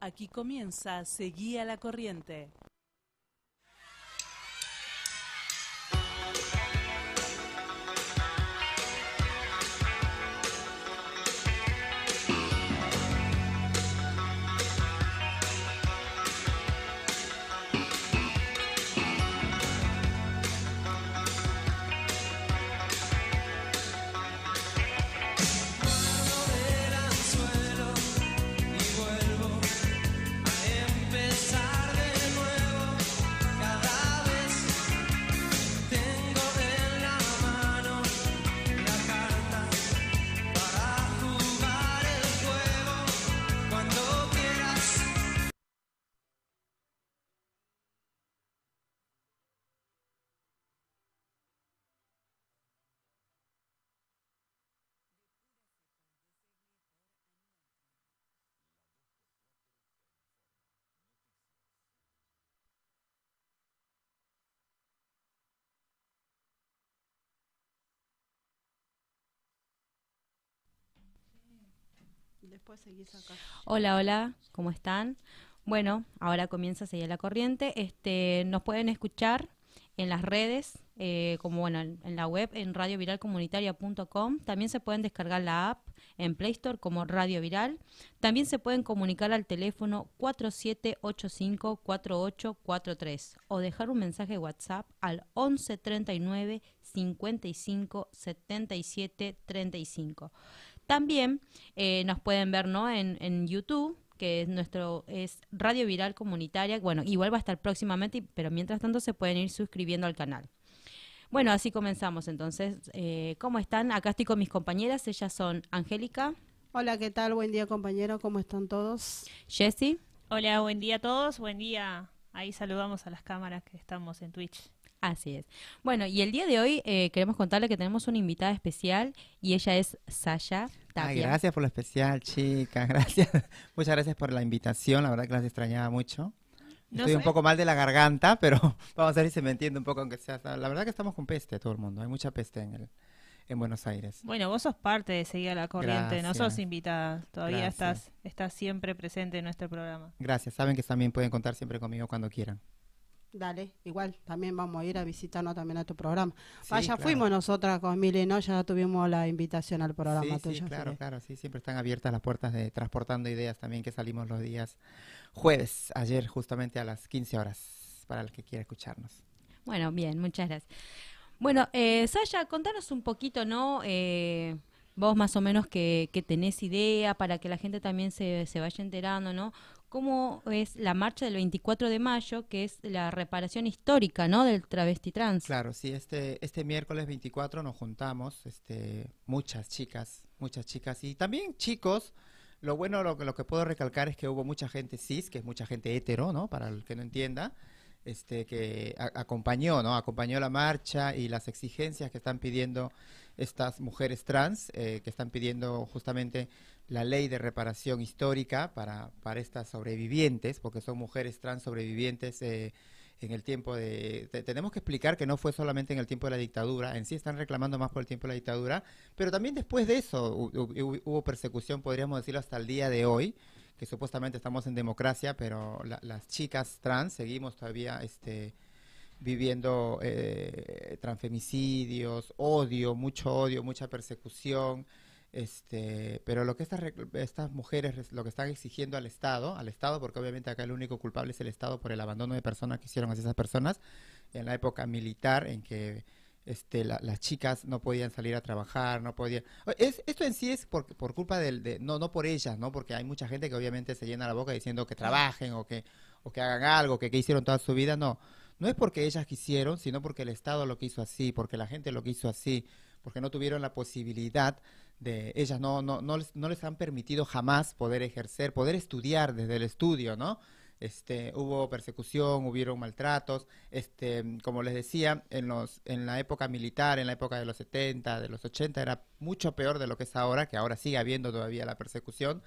Aquí comienza Seguía la Corriente. Hola, hola, ¿cómo están? Bueno, ahora comienza a seguir la corriente. Este, nos pueden escuchar en las redes, eh, como bueno, en la web, en radioviralcomunitaria.com. También se pueden descargar la app en Play Store como Radio Viral. También se pueden comunicar al teléfono 4785-4843 o dejar un mensaje WhatsApp al 1139 treinta y cinco también eh, nos pueden ver ¿no? en, en YouTube que es nuestro es Radio Viral Comunitaria. Bueno, igual va a estar próximamente, pero mientras tanto se pueden ir suscribiendo al canal. Bueno, así comenzamos entonces. Eh, ¿Cómo están? Acá estoy con mis compañeras. Ellas son Angélica. Hola, ¿qué tal? Buen día, compañero. ¿Cómo están todos? Jessy. Hola, buen día a todos. Buen día. Ahí saludamos a las cámaras que estamos en Twitch. Así es. Bueno, y el día de hoy eh, queremos contarle que tenemos una invitada especial y ella es Sasha Tapia. Ay, gracias por lo especial, chica. Gracias. Muchas gracias por la invitación. La verdad que las extrañaba mucho. Estoy un poco mal de la garganta, pero vamos a ver si se me entiende un poco, aunque sea. La verdad que estamos con peste todo el mundo. Hay mucha peste en el, en Buenos Aires. Bueno, vos sos parte de Seguir a la Corriente, no sos invitada, todavía estás, estás siempre presente en nuestro programa. Gracias, saben que también pueden contar siempre conmigo cuando quieran. Dale, igual, también vamos a ir a visitarnos también a tu programa. Vaya, fuimos nosotras con Mile, ¿no? Ya tuvimos la invitación al programa tuyo. Sí, claro, claro, sí, siempre están abiertas las puertas de Transportando Ideas también, que salimos los días jueves, ayer justamente a las 15 horas, para el que quiera escucharnos. Bueno, bien, muchas gracias. Bueno, eh, Sasha, contanos un poquito, ¿no? Eh, vos más o menos que, tenés idea para que la gente también se, se vaya enterando, ¿no? cómo es la marcha del 24 de mayo, que es la reparación histórica, ¿no? Del travesti trans. Claro, sí, este, este miércoles 24 nos juntamos, este, muchas chicas, muchas chicas y también chicos. Lo bueno, lo, lo que puedo recalcar es que hubo mucha gente cis, que es mucha gente hetero, ¿no? Para el que no entienda, este, que acompañó, ¿no? Acompañó la marcha y las exigencias que están pidiendo estas mujeres trans eh, que están pidiendo justamente la ley de reparación histórica para, para estas sobrevivientes, porque son mujeres trans sobrevivientes. Eh, en el tiempo de, tenemos que explicar que no fue solamente en el tiempo de la dictadura, en sí están reclamando más por el tiempo de la dictadura, pero también después de eso hubo persecución, podríamos decirlo, hasta el día de hoy, que supuestamente estamos en democracia, pero las chicas trans seguimos todavía este, viviendo eh, transfemicidios, odio, mucho odio, mucha persecución. Este, pero lo que estas, estas mujeres lo que están exigiendo al Estado, al Estado, porque obviamente acá el único culpable es el Estado por el abandono de personas que hicieron a esas personas en la época militar en que este, las chicas no podían salir a trabajar, no podían... Es, esto en sí es por, por culpa del... De, no, no por ellas, ¿no? Porque hay mucha gente que obviamente se llena la boca diciendo que trabajen o que, o que hagan algo, que, que hicieron toda su vida, no no es porque ellas quisieron, sino porque el Estado lo quiso así, porque la gente lo quiso así, porque no tuvieron la posibilidad de ellas, no, no, no, les, no les han permitido jamás poder ejercer, poder estudiar desde el estudio, ¿no? Este, hubo persecución, hubieron maltratos, este, como les decía, en, los, en la época militar, en la época de los 70, de los 80, era mucho peor de lo que es ahora, que ahora sigue habiendo todavía la persecución.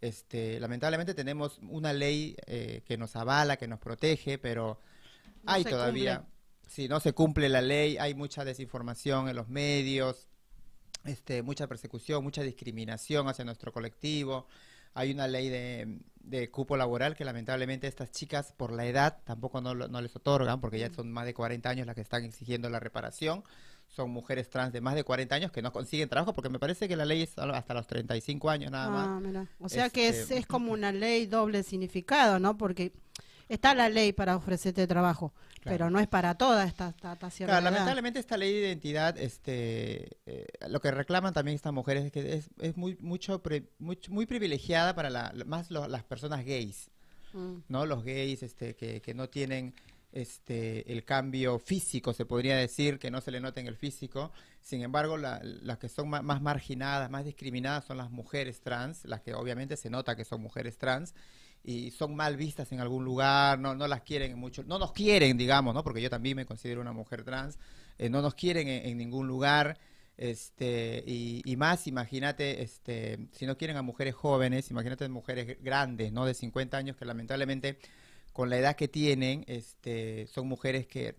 Este, lamentablemente tenemos una ley eh, que nos avala, que nos protege, pero hay todavía, Si no se cumple la ley, hay mucha desinformación en los medios, este, mucha persecución, mucha discriminación hacia nuestro colectivo. Hay una ley de, cupo laboral que lamentablemente estas chicas por la edad tampoco no, les otorgan, porque ya mm. son más de 40 años las que están exigiendo la reparación. Son mujeres trans de más de 40 años que no consiguen trabajo, porque me parece que la ley es hasta los 35 años nada ah, más. O sea este, que es, es como una ley doble significado, ¿no? Porque está la ley para ofrecerte trabajo, pero no es para todas. esta, lamentablemente esta ley de identidad, este, eh, lo que reclaman también estas mujeres es que es, muy, mucho privilegiada para más las personas gays, mm. ¿no? Los gays este, que, no tienen este, el cambio físico, se podría decir, que no se le nota en el físico. Sin embargo, las que son más marginadas, más discriminadas son las mujeres trans, las que obviamente se nota que son mujeres trans y son mal vistas en algún lugar, no, no las quieren mucho, no nos quieren, digamos, ¿no? Porque yo también me considero una mujer trans, eh, no nos quieren en, ningún lugar. Este, y, más, imagínate, este, si no quieren a mujeres jóvenes, imagínate a mujeres grandes, ¿no? De 50 años que lamentablemente con la edad que tienen, este, son mujeres que,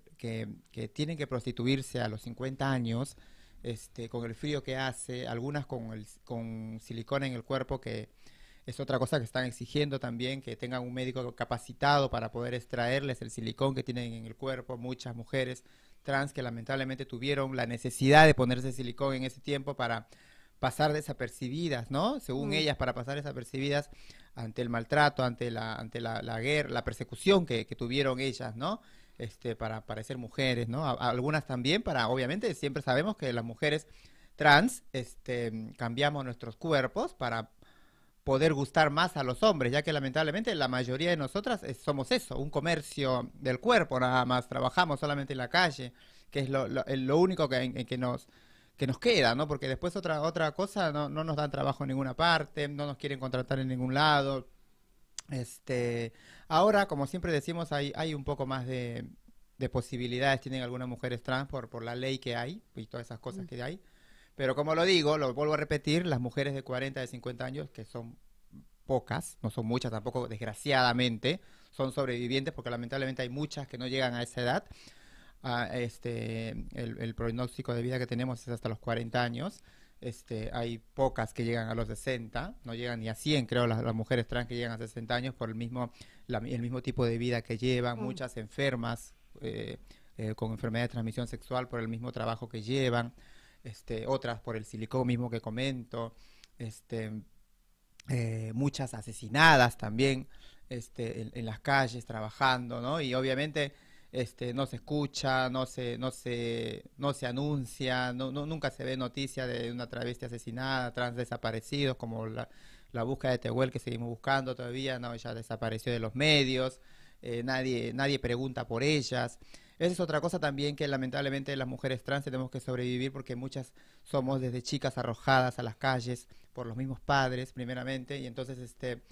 tienen que prostituirse a los 50 años, este, con el frío que hace, algunas con, el, con silicona en el cuerpo que, es otra cosa que están exigiendo también, que tengan un médico capacitado para poder extraerles el silicón que tienen en el cuerpo. Muchas mujeres trans que lamentablemente tuvieron la necesidad de ponerse silicón en ese tiempo para pasar desapercibidas, ¿no? Según mm. ellas, para pasar desapercibidas ante el maltrato, ante la, ante la, guerra, la persecución que, tuvieron ellas, ¿no? Este, para parecer mujeres, ¿no? algunas también para, obviamente, siempre sabemos que las mujeres trans, este, cambiamos nuestros cuerpos para poder gustar más a los hombres, ya que lamentablemente la mayoría de nosotras eh, somos eso, un comercio del cuerpo nada más, trabajamos solamente en la calle, que es lo, eh, único eh, que, nos, que nos queda, ¿no? Porque después otra, otra cosa no, no, nos dan trabajo en ninguna parte, no nos quieren contratar en ningún lado. Este, ahora, como siempre decimos, hay, hay un poco más de, posibilidades, tienen algunas mujeres trans por, la ley que hay y todas esas cosas mm. que hay pero como lo digo, lo vuelvo a repetir, las mujeres de 40, de 50 años, que son pocas, no son muchas tampoco, desgraciadamente, son sobrevivientes, porque lamentablemente hay muchas que no llegan a esa edad. Ah, este, el, pronóstico de vida que tenemos es hasta los 40 años. Este, hay pocas que llegan a los 60, no llegan ni a 100, creo, las, mujeres trans que llegan a 60 años por el mismo, el mismo tipo de vida que llevan, mm. muchas enfermas eh, eh, con enfermedad de transmisión sexual por el mismo trabajo que llevan este, otras por el silicón mismo que comento, este, eh, muchas asesinadas también este, en, las calles trabajando, Y obviamente este, no se escucha, no se, no se, no se anuncia, nunca se ve noticia de una travesti asesinada, trans desaparecidos, como la, búsqueda de Tehuel que seguimos buscando todavía, no, ella desapareció de los medios, eh, nadie, nadie pregunta por ellas. Esa es otra cosa también que lamentablemente las mujeres trans tenemos que sobrevivir porque muchas somos desde chicas arrojadas a las calles por los mismos padres primeramente y entonces este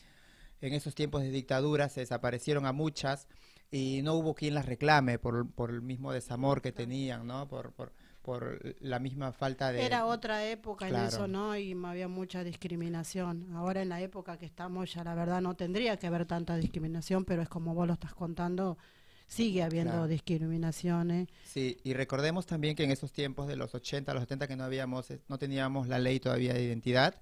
en esos tiempos de dictadura se desaparecieron a muchas y no hubo quien las reclame por, el mismo desamor que tenían, ¿no? Por, por, la misma falta de... Era otra época en eso, ¿no? Y había mucha discriminación. Ahora en la época que estamos ya la verdad no tendría que haber tanta discriminación, pero es como vos lo estás contando, sigue habiendo discriminaciones. Sí, y recordemos también que en esos tiempos de los 80, los 70 que no habíamos eh, no teníamos la ley todavía de identidad,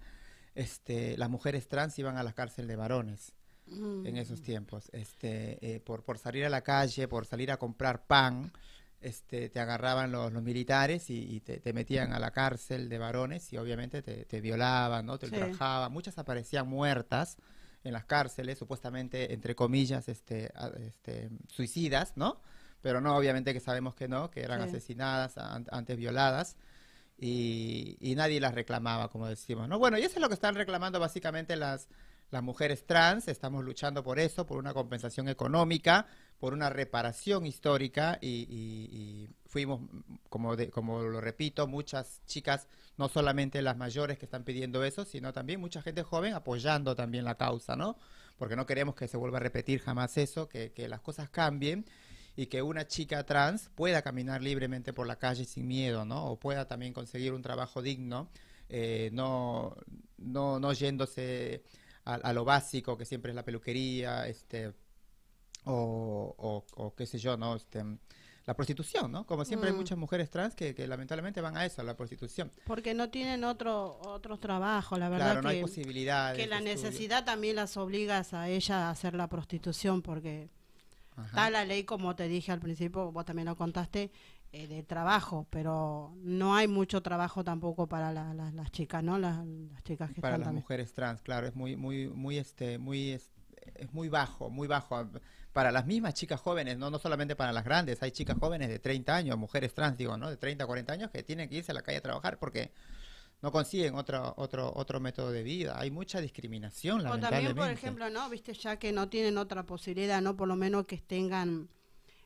este las mujeres trans iban a la cárcel de varones en esos mm. tiempos, este eh, por por salir a la calle, por salir a comprar pan, este, te agarraban los, militares y, te, metían a la cárcel de varones y obviamente te, violaban, ¿no? Te ultrajaban. Muchas aparecían muertas en las cárceles, supuestamente, entre comillas, este, este, suicidas, ¿no? Pero no, obviamente que sabemos que no, que eran asesinadas, antes violadas. Y, nadie las reclamaba, como decimos, ¿no? Bueno, y eso es lo que están reclamando básicamente las, las mujeres trans, estamos luchando por eso, por una compensación económica, por una reparación histórica y, y fuimos, como, como lo repito, muchas chicas no solamente las mayores que están pidiendo eso, sino también mucha gente joven apoyando también la causa, ¿no? Porque no queremos que se vuelva a repetir jamás eso, que, las cosas cambien y que una chica trans pueda caminar libremente por la calle sin miedo, ¿no? O pueda también conseguir un trabajo digno, eh, no, no, yéndose a, lo básico, que siempre es la peluquería, este, o, o, qué sé yo, ¿no? Este, la prostitución, ¿no? Como siempre hay mm. muchas mujeres trans que, lamentablemente van a eso, a la prostitución. Porque no tienen otro, otro trabajo, la verdad. Claro, no hay posibilidades. Que la necesidad también las obliga a ellas a hacer la prostitución porque está la ley, como te dije al principio, vos también lo contaste, eh, de trabajo, pero no hay mucho trabajo tampoco para las chicas, ¿no? Las, chicas que para las mujeres trans, claro, es muy, muy, muy, este, muy, es muy bajo, muy bajo para las mismas chicas jóvenes, no, no solamente para las grandes, hay chicas jóvenes de 30 años, mujeres trans, digo, ¿no? De 30, 40 años que tienen que irse a la calle a trabajar porque no consiguen otro otro otro método de vida. Hay mucha discriminación, lamentablemente. también, por ejemplo, ¿no? Viste, ya que no tienen otra posibilidad, ¿no? Por lo menos que tengan...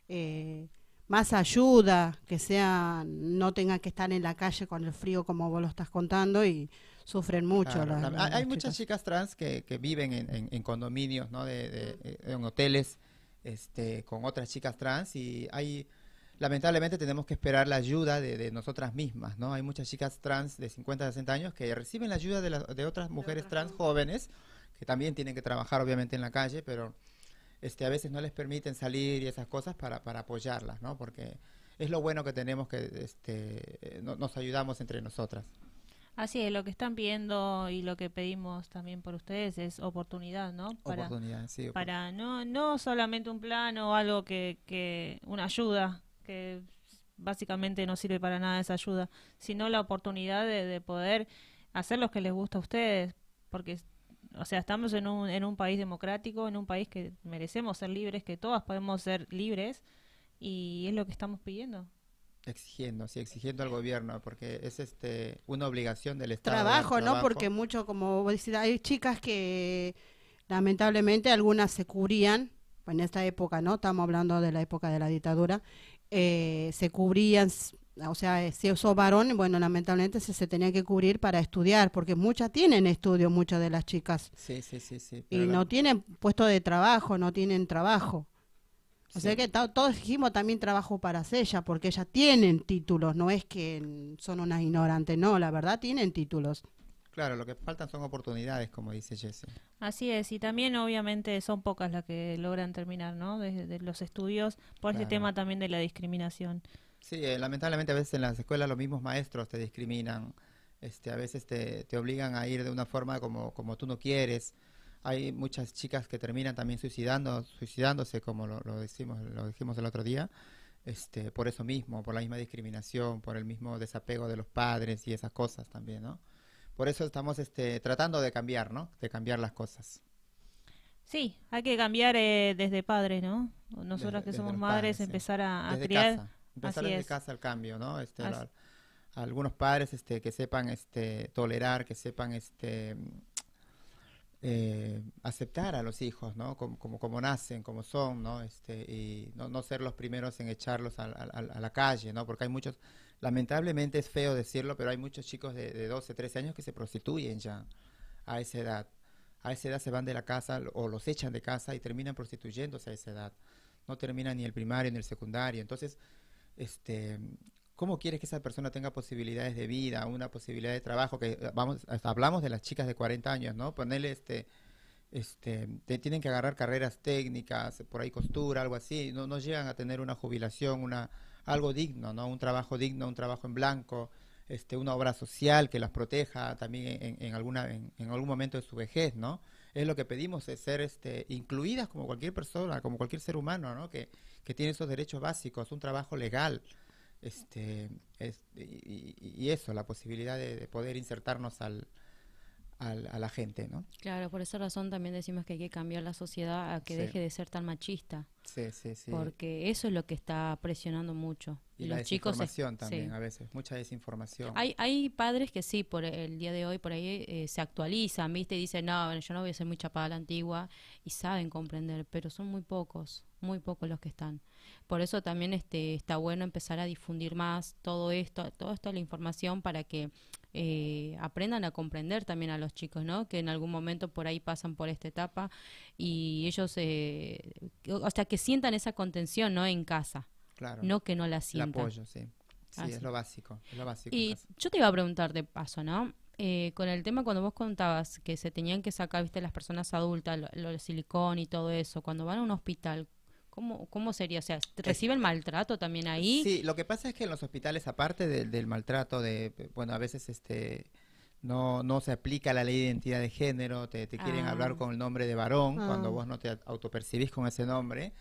Eh, más ayuda, que sean, no tengan que estar en la calle con el frío como vos lo estás contando y sufren mucho. hay muchas chicas, trans que, viven en, en, condominios, ¿no? De, de, eh, en hoteles este, con otras chicas trans y hay lamentablemente tenemos que esperar la ayuda de, nosotras mismas, ¿no? Hay muchas chicas trans de 50 a 60 años que reciben la ayuda de, de otras mujeres trans jóvenes, que también tienen que trabajar obviamente en la calle, pero este, a veces no les permiten salir y esas cosas para, para apoyarlas, ¿no? Porque es lo bueno que tenemos que este, eh, nos ayudamos entre nosotras. Así ah, es, lo que están pidiendo y lo que pedimos también por ustedes es oportunidad, ¿no? Para, oportunidad, sí. Para no, no solamente un plan o algo que, una ayuda, que básicamente no sirve para nada esa ayuda, sino la oportunidad de, poder hacer lo que les gusta a ustedes, porque o sea, estamos en un, en un país democrático, en un país que merecemos ser libres, que todas podemos ser libres, y es lo que estamos pidiendo, exigiendo, sí, exigiendo al gobierno, porque es este una obligación del Estado. Trabajo, ¿no? Porque mucho, como vos hay chicas que lamentablemente algunas se cubrían, en esta época, ¿no? Estamos hablando de la época de la dictadura, eh, se cubrían, o sea, si sos varón, bueno, lamentablemente se, se tenía que cubrir para estudiar, porque muchas tienen estudio, muchas de las chicas. Sí, sí, sí, sí. Y no tienen puesto de trabajo, no tienen trabajo. O sea que todos dijimos también trabajo para ella, porque ellas tienen títulos, no es que son unas ignorantes, no, la verdad tienen títulos. Claro, lo que faltan son oportunidades, como dice Jesse. Así es, y también obviamente son pocas las que logran terminar, ¿no? Desde los estudios, por el ese tema también de la discriminación. Sí, eh, lamentablemente a veces en las escuelas los mismos maestros te discriminan, este, a veces te, te obligan a ir de una forma como, como tú no quieres hay muchas chicas que terminan también suicidando, suicidándose, como lo, decimos, lo dijimos el otro día, este, por eso mismo, por la misma discriminación, por el mismo desapego de los padres y esas cosas también, ¿no? Por eso estamos este, tratando de cambiar, ¿no? De cambiar las cosas. Sí, hay que cambiar eh, desde padres, ¿no? Nosotras que somos madres, empezar a, desde Casa. Empezar desde casa el cambio, ¿no? Este, algunos padres este, que sepan este, tolerar, que sepan este, eh, aceptar a los hijos, ¿no? Como, como, nacen, como son, ¿no? Este, y no, no ser los primeros en echarlos a, la calle, ¿no? Porque hay muchos, lamentablemente es feo decirlo, pero hay muchos chicos de, de 12, 13 años que se prostituyen ya a esa edad. A esa edad se van de la casa o los echan de casa y terminan prostituyéndose a esa edad. No terminan ni el primario ni el secundario. Entonces, este, ¿Cómo quieres que esa persona tenga posibilidades de vida, una posibilidad de trabajo? Que eh, vamos, eh, hablamos de las chicas de 40 años, ¿no? Ponerle este, este, te tienen que agarrar carreras técnicas, por ahí costura, algo así. No, llegan a tener una jubilación, una, algo digno, ¿no? Un trabajo digno, un trabajo en blanco, este, una obra social que las proteja también en, en alguna, en, algún momento de su vejez, ¿no? Es lo que pedimos, es ser este, incluidas como cualquier persona, como cualquier ser humano, ¿no? Que, que tiene esos derechos básicos, un trabajo legal este, y, eso, la posibilidad de, poder insertarnos al, al, a la gente, ¿no? Claro, por esa razón también decimos que hay que cambiar la sociedad a que deje de ser tan machista. Sí, sí, sí. Porque eso es lo que está presionando mucho. Y, los desinformación chicos también a veces, mucha desinformación. Hay, hay padres que sí, por el día de hoy, por ahí eh, se actualizan, ¿viste? Y dicen, no, yo no voy a ser muy chapada la antigua. Y saben comprender, pero son muy pocos, muy pocos los que están. Por eso también este, está bueno empezar a difundir más todo esto, toda esta la información para que eh, aprendan a comprender también a los chicos, ¿no? Que en algún momento por ahí pasan por esta etapa y ellos, eh, o sea, que sientan esa contención, ¿no? En casa. Claro. No que no la sientan. El apoyo, sí. Sí, ah, es lo básico, lo básico. Y yo te iba a preguntar de paso, ¿no? Eh, con el tema cuando vos contabas que se tenían que sacar, viste, las personas adultas, los lo, silicón y todo eso, cuando van a un hospital, ¿Cómo, ¿Cómo sería? O sea, eh, el maltrato también ahí? Sí, lo que pasa es que en los hospitales, aparte del maltrato, de, bueno, a veces este no, no se aplica la ley de identidad de género, te, quieren ah. hablar con el nombre de varón ah. cuando vos no te autopercibís con ese nombre.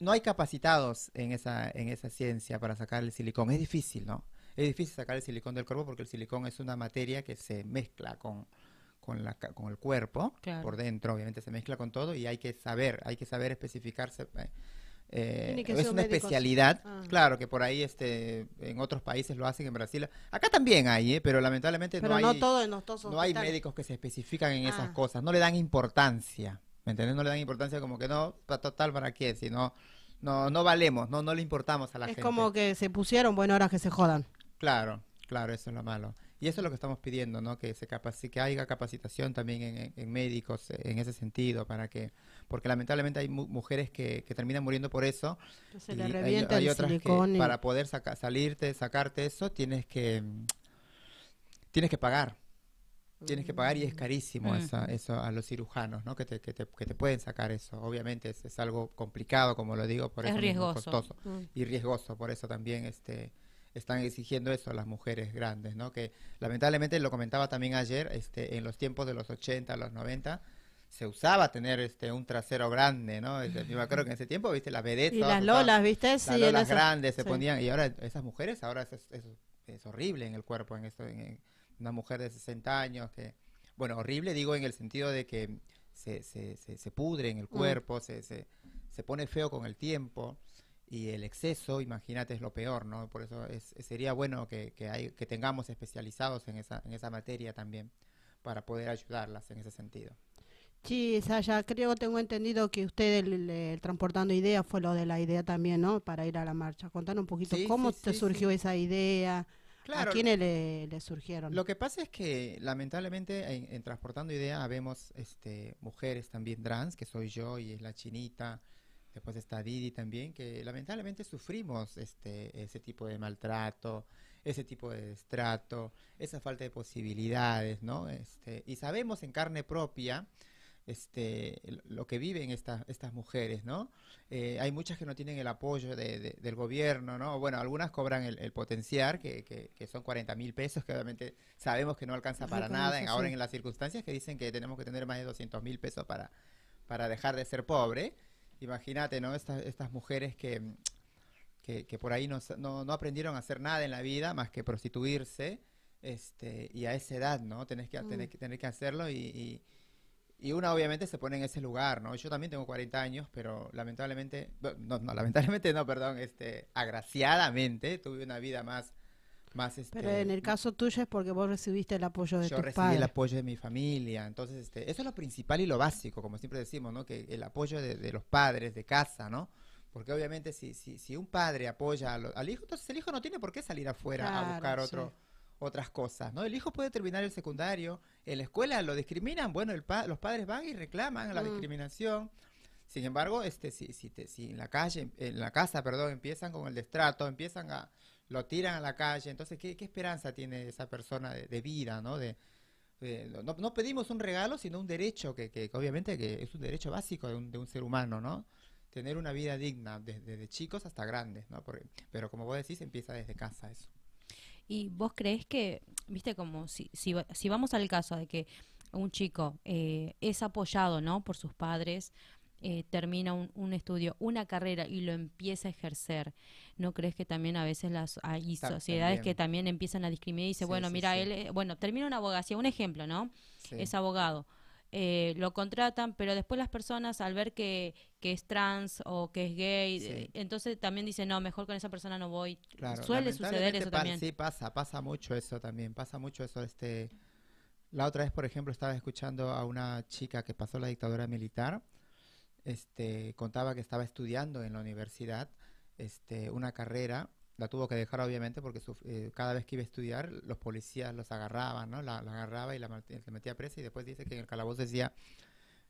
No hay capacitados en esa, en esa ciencia para sacar el silicón. Es difícil, ¿no? Es difícil sacar el silicón del cuerpo porque el silicón es una materia que se mezcla con, con, la, con el cuerpo, por dentro, obviamente se mezcla con todo y hay que saber, hay que saber especificarse. Eh, eh es una especialidad, ah. claro, que por ahí este, en otros países lo hacen, en Brasil. Acá también hay, eh, pero lamentablemente no, no, hay, todo no hay médicos que se especifican en esas ah. cosas, no le dan importancia, ¿me entiendes? No le dan importancia como que no, total, ¿para qué? Si no, no, valemos, no, no le importamos a la gente. Es como que se pusieron, bueno, ahora que se jodan. Claro, claro, eso es lo malo. Y eso es lo que estamos pidiendo, ¿no? Que se que haya capacitación también en, médicos eh, en ese sentido, para que, porque lamentablemente hay mujeres que, terminan muriendo por eso. Se hay, otras para poder salirte, sacarte eso, tienes que tienes que pagar. Tienes que pagar y es mm. carísimo mm. eso, a los cirujanos, ¿no? Que te, que te, pueden sacar eso. Obviamente es, algo complicado, como lo digo, por es eso Es costoso. Mm. Y riesgoso, por eso también este están exigiendo eso las mujeres grandes, ¿no? Que lamentablemente, lo comentaba también ayer, este, en los tiempos de los 80, los 90, se usaba tener este un trasero grande, ¿no? yo este, me acuerdo que en ese tiempo, viste, las vedetas. Y las lolas, viste, las sí. Las grandes se ponían, y ahora esas mujeres, ahora es, horrible en el cuerpo, en, esto, en, una mujer de 60 años que, bueno, horrible digo en el sentido de que se, se, pudre en el mm. cuerpo, se, se, se pone feo con el tiempo y el exceso, imagínate, es lo peor, ¿no? Por eso sería bueno que, que, tengamos especializados en esa, en esa materia también para poder ayudarlas en ese sentido. Sí, Saya, creo, tengo entendido que usted el, Transportando Ideas fue lo de la idea también, ¿no? Para ir a la marcha. Contanos un poquito cómo te surgió esa idea, a quiénes le, surgieron. Lo que pasa es que lamentablemente en, Transportando Ideas vemos este, mujeres también trans, que soy yo y es la chinita, Después está Didi también, que lamentablemente sufrimos este, ese tipo de maltrato, ese tipo de destrato, esa falta de posibilidades, ¿no? Este, y sabemos en carne propia este, lo que viven estas mujeres, ¿no? Eh, hay muchas que no tienen el apoyo del gobierno, ¿no? Bueno, algunas cobran el, potenciar, que, son 40 mil pesos, que obviamente sabemos que no alcanza para nada, ahora en las circunstancias que dicen que tenemos que tener más de 200 mil pesos para, para dejar de ser pobre Imagínate, ¿no? Estas, estas mujeres que, que, por ahí no, no, no, aprendieron a hacer nada en la vida más que prostituirse, este, y a esa edad, ¿no? Tenés que, mm. que hacerlo y, y una obviamente se pone en ese lugar, ¿no? Yo también tengo 40 años, pero lamentablemente, no, no, lamentablemente no, perdón, este, agraciadamente tuve una vida más más Pero este, en el caso tuyo es porque vos recibiste el apoyo de yo recibí el apoyo de mi familia. Entonces, este, eso es lo principal y lo básico, como siempre decimos, ¿no? Que el apoyo de, los padres, de casa, ¿no? Porque obviamente si, si, si un padre apoya al hijo, entonces el hijo no tiene por qué salir afuera a buscar otro, otras cosas, ¿no? El hijo puede terminar el secundario, en la escuela lo discriminan, bueno, el los padres van y reclaman la mm. discriminación. Sin embargo, este, si, si, te, si en la calle, en la casa, perdón, empiezan con el destrato, empiezan a, lo tiran a la calle. Entonces, ¿qué, esperanza tiene esa persona de, vida, ¿no? De, no, pedimos un regalo, sino un derecho, que, que obviamente que es un derecho básico de un, de un, ser humano, ¿no? Tener una vida digna, desde, chicos hasta grandes, ¿no? pero como vos decís, empieza desde casa eso. ¿Y vos crees que, viste, como si, si, si vamos al caso de que un chico eh, es apoyado, ¿no? Por sus padres, eh, termina un, un, estudio, una carrera y lo empieza a ejercer, ¿no crees que también a veces las hay sociedades que también empiezan a discriminar y dicen, bueno, mira, él, eh, bueno, termina una abogacía, un ejemplo, ¿no? Es abogado. Eh, lo contratan, pero después las personas al ver que, que es trans o que es gay, entonces también dicen, no, mejor con esa persona no voy. Suele suceder eso también. Sí, pasa, pasa mucho eso también, pasa mucho eso. este La otra vez, por ejemplo, estaba escuchando a una chica que pasó la dictadura militar este, contaba que estaba estudiando en la universidad este, una carrera, la tuvo que dejar obviamente porque eh, cada vez que iba a estudiar los policías los agarraban, ¿no? La, agarraba y la, metía presa y después dice que en el calabozo decía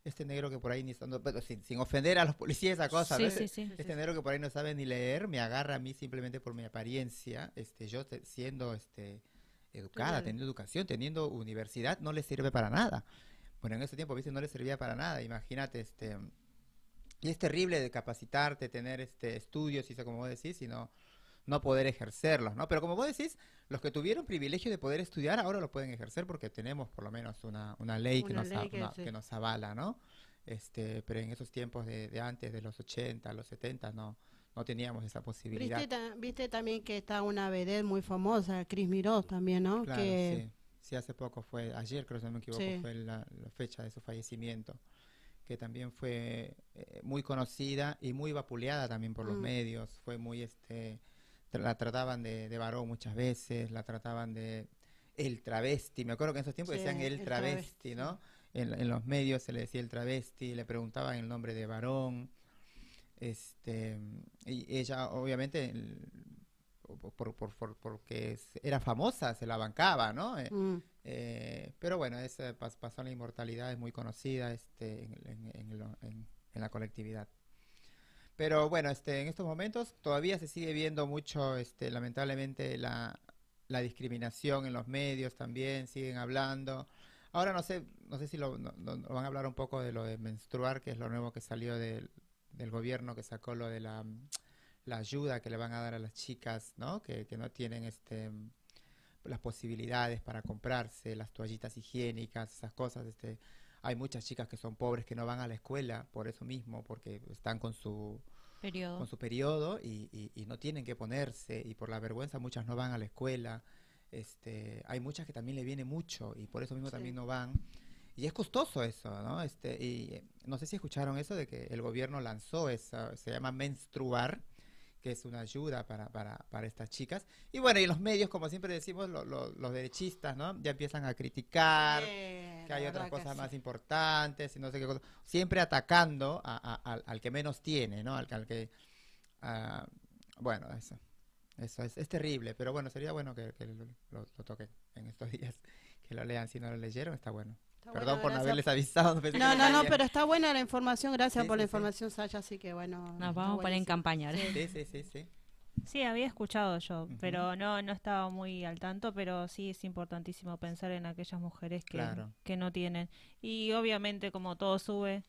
este negro que por ahí ni estando, sin, ofender a los policías esa cosa este negro que por ahí no sabe ni leer me agarra a mí simplemente por mi apariencia este yo siendo este educada teniendo educación teniendo universidad no le sirve para nada bueno en ese tiempo viste no le servía para nada imagínate este y es terrible de capacitarte, tener este estudios y eso como vos decís, sino no poder ejercerlos, ¿no? Pero como vos decís, los que tuvieron privilegio de poder estudiar ahora lo pueden ejercer porque tenemos por lo menos una, ley, que, nos, que, nos avala, ¿no? Este, pero en esos tiempos de, antes, de los 80, los 70, no, no teníamos esa posibilidad. Viste, también que está una vedette muy famosa, Cris Miró también, ¿no? que... sí. hace poco fue, ayer creo, si no me equivoco, fue la, fecha de su fallecimiento que también fue eh, muy conocida y muy vapuleada también por los mm. medios. Fue muy, este, la trataban de, varón muchas veces, la trataban de el travesti. Me acuerdo que en esos tiempos decían el, travesti, ¿no? En, los medios se le decía el travesti, le preguntaban el nombre de varón. Este, y ella, obviamente, por, porque era famosa, se la bancaba, ¿no? Eh, mm. eh, pero bueno, esa eh, pasó la inmortalidad es muy conocida este, en, la colectividad. Pero bueno, este, en estos momentos todavía se sigue viendo mucho, este, lamentablemente, la, la discriminación en los medios también, siguen hablando. Ahora no sé, no sé si lo, van a hablar un poco de lo de menstruar, que es lo nuevo que salió del gobierno que sacó lo de la la ayuda que le van a dar a las chicas, ¿no? Que, no tienen este las posibilidades para comprarse las toallitas higiénicas, esas cosas, este hay muchas chicas que son pobres que no van a la escuela por eso mismo, porque están con su periodo, con su periodo y, no tienen que ponerse y por la vergüenza muchas no van a la escuela. Este, hay muchas que también le viene mucho y por eso mismo también no van. Y es costoso eso, ¿no? Este, y eh, no sé si escucharon eso de que el gobierno lanzó esa, se llama menstruar, que es una ayuda para, para, para, estas chicas. Y bueno, y los medios, como siempre decimos, los derechistas, ¿no? Ya empiezan a criticar, que hay otras cosas más importantes y no sé qué cosa. Siempre atacando a, al, que menos tiene, ¿no? Al, que... Ah, bueno, eso. Eso es, es, terrible, pero bueno, sería bueno que, lo, lo, toquen en estos días, que lo lean. Si no lo leyeron, está bueno. Perdón por no haberles avisado. No, no, no, pero está buena la información. Gracias por la información, Sasha, Así que bueno. Nos vamos a poner en campaña Sí, sí, sí. sí. Sí, había escuchado yo, pero no, no estaba muy al tanto, pero sí es importantísimo pensar en aquellas mujeres que, que no tienen. Y obviamente como todo sube,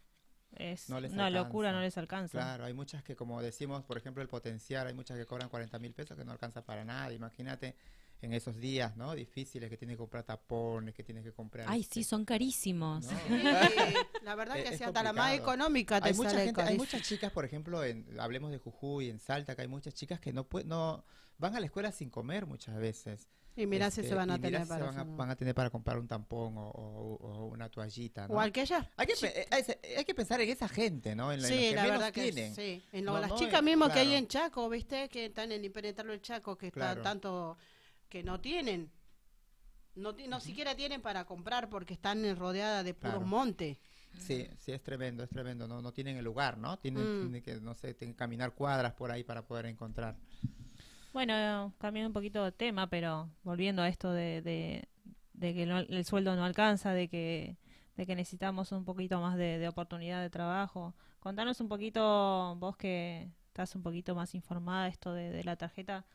es una locura, no les alcanza. Claro, hay muchas que como decimos, por ejemplo, el potencial, hay muchas que cobran 40 mil pesos que no alcanza para nada, imagínate en esos días, ¿no? Difíciles, que tienes que comprar tapones, que tienes que comprar... Ay, este, sí, son carísimos. la verdad es, que hasta la más económica hay muchas chicas, por ejemplo, en, hablemos de Jujuy, en Salta, que hay muchas chicas que no, no van a la escuela sin comer muchas veces. Y mirá si este, se van a tener para tener para comprar un tampón o, una toallita. O aquella. Hay que, hay, que pensar en esa gente, ¿no? En, la, sí, la verdad tienen. sí. En las chicas mismas que hay en Chaco, ¿viste? Que están en impenetrarlo el Chaco, que está tanto que no tienen. No, no siquiera tienen para comprar porque están rodeadas de puros monte Sí, sí, es tremendo, es tremendo. No, no tienen el lugar, ¿no? Tienen, mm. que, no sé, caminar cuadras por ahí para poder encontrar. Bueno, cambiando un poquito de tema, pero volviendo a esto de, que el sueldo no alcanza, de que, de que necesitamos un poquito más de, oportunidad de trabajo. Contanos un poquito, vos que estás un poquito más informada, esto de la tarjeta,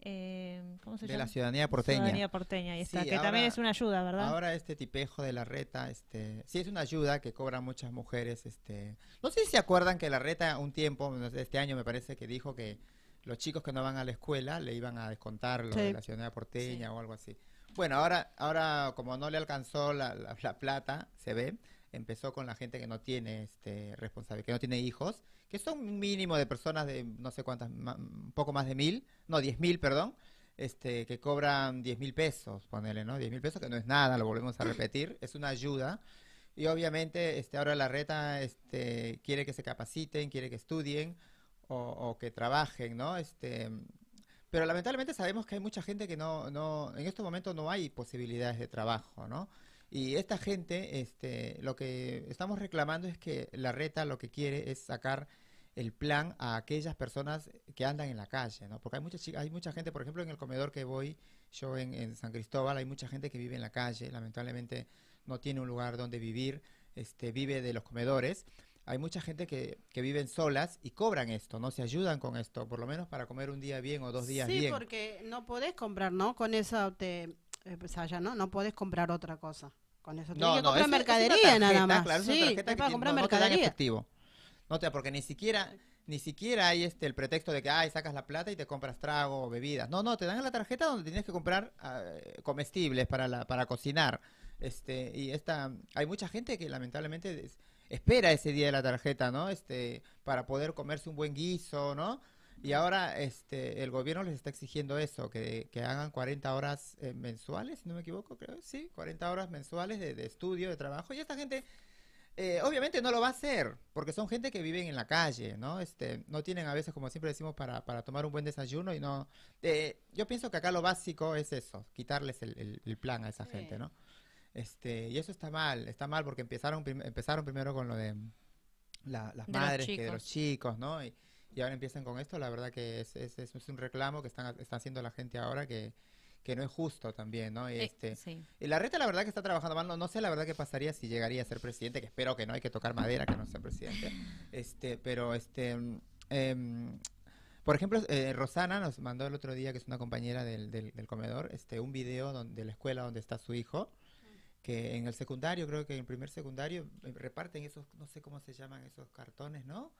eh, ¿cómo se de la ciudadanía porteña. que también es una ayuda, ¿verdad? Ahora este tipejo de la reta, este, sí es una ayuda que cobran muchas mujeres, este, no sé si se acuerdan que la reta un tiempo, este año me parece que dijo que los chicos que no van a la escuela le iban a descontar lo de la ciudadanía porteña o algo así. Bueno, ahora, ahora como no le alcanzó la, la plata, se ve, empezó con la gente que no tiene este responsable, que no tiene hijos que son un mínimo de personas de no sé cuántas, un poco más de mil, no, diez mil, perdón, este, que cobran diez mil pesos, ponele, ¿no? Diez mil pesos, que no es nada, lo volvemos a repetir, es una ayuda. Y obviamente este, ahora la reta este, quiere que se capaciten, quiere que estudien o, que trabajen, ¿no? Este, pero lamentablemente sabemos que hay mucha gente que no, no, en estos momentos no hay posibilidades de trabajo, ¿no? Y esta gente, este, lo que estamos reclamando es que la reta lo que quiere es sacar el plan a aquellas personas que andan en la calle, ¿no? Porque hay mucha, hay mucha gente, por ejemplo, en el comedor que voy yo en, San Cristóbal, hay mucha gente que vive en la calle, lamentablemente no tiene un lugar donde vivir, este, vive de los comedores. Hay mucha gente que, que viven solas y cobran esto, ¿no? Se ayudan con esto, por lo menos para comer un día bien o dos días bien. Sí, porque no podés comprar, ¿no? Con esa... te eh, ya ¿no? No puedes comprar otra cosa. Con eso no, no, es, mercadería nada más. Claro, es sí, para comprar mercadería. te dan efectivo. No te, porque ni siquiera ni siquiera hay este el pretexto de que ay sacas la plata y te compras trago o bebidas. No, no, te dan la tarjeta donde tienes que comprar ah, comestibles para la, para cocinar. Este, y esta hay mucha gente que lamentablemente espera ese día de la tarjeta, ¿no? Este, para poder comerse un buen guiso, ¿no? Y ahora este, el gobierno les está exigiendo eso, que, que hagan 40 horas eh, mensuales, si no me equivoco, creo, sí, 40 horas mensuales de, estudio, de trabajo. Y esta gente, eh, obviamente no lo va a hacer, porque son gente que viven en la calle, ¿no? Este, no tienen a veces, como siempre decimos, para, para tomar un buen desayuno y no... Eh, yo pienso que acá lo básico es eso, quitarles el, plan a esa gente, ¿no? Este, y eso está mal, está mal porque empezaron, empezaron primero con lo de las madres, de los chicos, ¿no? Y, y ahora empiezan con esto, la verdad que es, es, un reclamo que están, haciendo la gente ahora que, que no es justo también, ¿no? Y este, sí. Eh, la reta la verdad que está trabajando mal, no, sé la verdad qué pasaría si llegaría a ser presidente, que espero que no, hay que tocar madera que no sea presidente, este, pero este, em, por ejemplo, eh, Rosana nos mandó el otro día, que es una compañera del, comedor, este, un video donde, de la escuela donde está su hijo, que en el secundario, creo que en el primer secundario, eh, reparten esos, no sé cómo se llaman esos cartones, ¿no?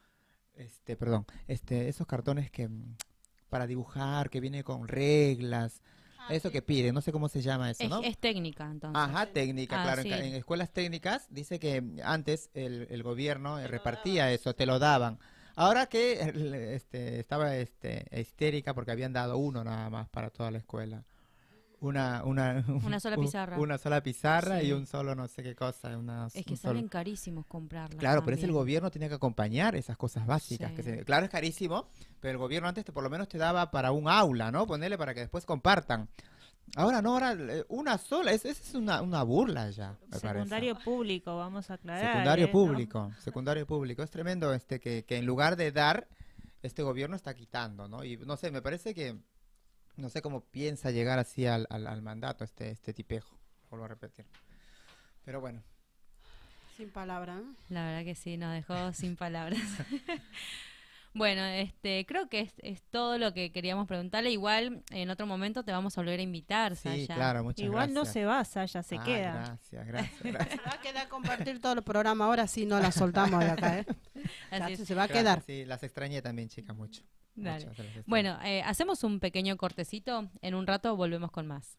este, perdón, este, esos cartones que mm, para dibujar, que viene con reglas, ah, eso que pide no sé cómo se llama eso, ¿no? Es técnica, entonces. Ajá, técnica, ah, claro. En, escuelas técnicas dice que mm, antes el, gobierno eh, repartía eso, te lo daban. Ahora que eh, este, estaba este, histérica porque habían dado uno nada más para toda la escuela una, una, una, sola pizarra. una sola pizarra y un solo no sé qué cosa. es que salen carísimos comprarlas. Claro, pero es el gobierno tenía que acompañar esas cosas básicas. Que claro, es carísimo, pero el gobierno antes te, por lo menos te daba para un aula, ¿no? Ponerle para que después compartan. Ahora no, ahora eh, una sola, esa es, una, burla ya. secundario público, vamos a aclarar. Secundario público, secundario público. Es tremendo este que, que en lugar de dar, este gobierno está quitando, ¿no? Y no sé, me parece que no sé cómo piensa llegar así al, mandato este, este tipejo, vuelvo a repetir. Pero bueno. Sin palabras. La verdad que sí, nos dejó sin palabras. Bueno, este, creo que es, todo lo que queríamos preguntarle. Igual en otro momento te vamos a volver a invitar, sí, Claro, muchas Igual no se va, Saya, se ah, queda. Gracias, gracias. gracias. Se va a quedar compartir todo el programa ahora si no la soltamos de acá, ¿eh? se va a quedar. Sí, las extrañé también, chicas, mucho. bueno, eh, hacemos un pequeño cortecito. En un rato volvemos con más.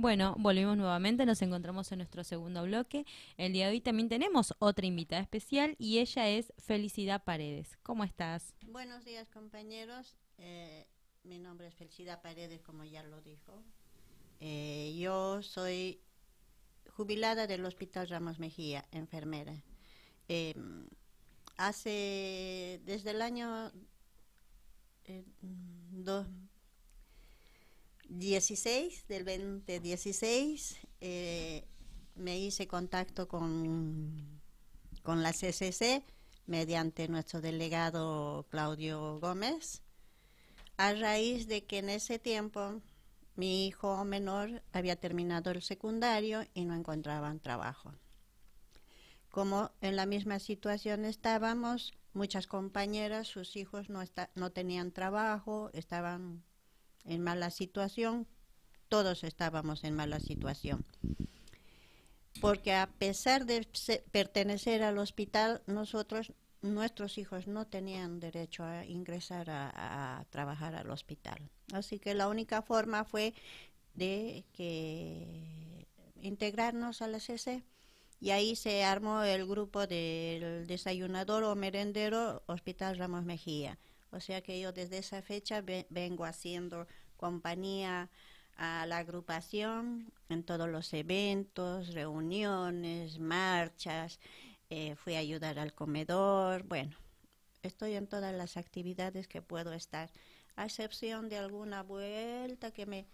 Bueno, volvimos nuevamente, nos encontramos en nuestro segundo bloque. El día de hoy también tenemos otra invitada especial y ella es Felicidad Paredes. ¿Cómo estás? Buenos días compañeros, eh, mi nombre es Felicidad Paredes, como ya lo dijo. Eh, yo soy jubilada del Hospital Ramos Mejía, enfermera. Em, hace, desde el año... Eh, dos... 16, del 2016, eh, me hice contacto con, con la CCC mediante nuestro delegado Claudio Gómez, a raíz de que en ese tiempo mi hijo menor había terminado el secundario y no encontraban trabajo. Como en la misma situación estábamos, muchas compañeras, sus hijos no, no tenían trabajo, estaban en mala situación, todos estábamos en mala situación. Porque a pesar de pertenecer al hospital, nosotros, nuestros hijos no tenían derecho a ingresar a, trabajar al hospital. Así que la única forma fue de que integrarnos a la CC y ahí se armó el grupo del desayunador o merendero Hospital Ramos Mejía. O sea que yo desde esa fecha vengo haciendo compañía a la agrupación en todos los eventos, reuniones, marchas, eh, fui a ayudar al comedor, bueno, estoy en todas las actividades que puedo estar, a excepción de alguna vuelta que me,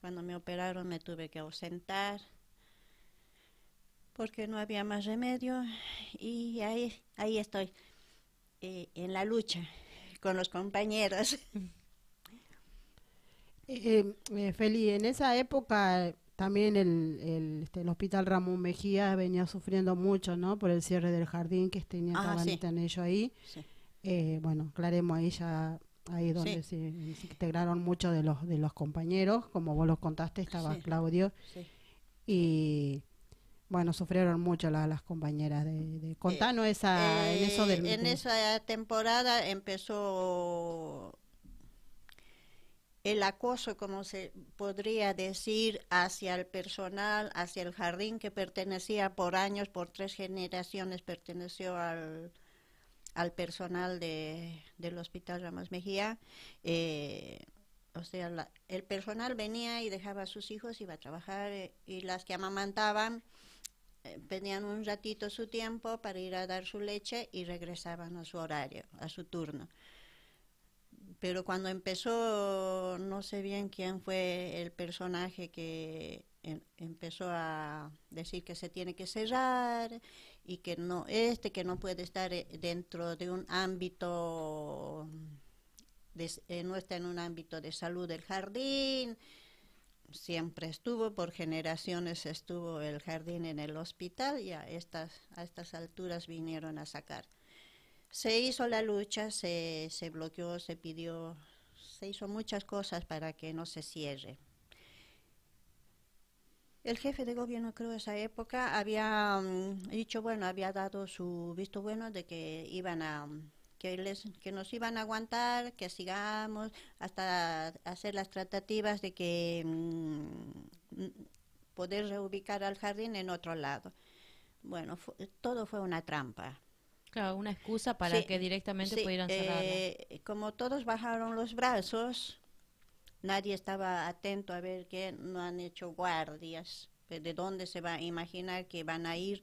cuando me operaron me tuve que ausentar porque no había más remedio y ahí, ahí estoy, eh, en la lucha con los compañeros. Eh, eh, Feli, en esa época también el, este, el, Hospital Ramón Mejía venía sufriendo mucho, ¿no? Por el cierre del jardín que tenía, ah, ellos ahí. Sí. Eh, bueno, claremos ahí ya ahí donde se, se, integraron muchos de los de los compañeros, como vos los contaste, estaba Claudio y bueno, sufrieron mucho las compañeras de, de... Contanos esa, en eh, eso del... En esa temporada empezó el acoso, como se podría decir, hacia el personal, hacia el jardín que pertenecía por años, por tres generaciones, perteneció al, al personal de, del Hospital Ramos Mejía. Eh, o sea, el personal venía y dejaba a sus hijos, iba a trabajar eh, y las que amamantaban pedían un ratito su tiempo para ir a dar su leche y regresaban a su horario, a su turno. Pero cuando empezó, no sé bien quién fue el personaje que em, empezó a decir que se tiene que cerrar y que no este que no puede estar eh, dentro de un ámbito eh, no está en un ámbito de salud del jardín siempre estuvo, por generaciones estuvo el jardín en el hospital y a estas, a estas alturas vinieron a sacar. Se hizo la lucha, se, se bloqueó, se pidió, se hizo muchas cosas para que no se cierre. El jefe de gobierno, creo, esa época había mm, dicho, bueno, había dado su visto bueno de que iban a que, nos iban a aguantar, que sigamos, hasta hacer las tratativas de que mm, poder reubicar al jardín en otro lado. Bueno, todo fue una trampa. Claro, una excusa para que directamente pudieran cerrar. Eh, como todos bajaron los brazos, nadie estaba atento a ver que no han hecho guardias. ¿De dónde se va a imaginar que van a ir?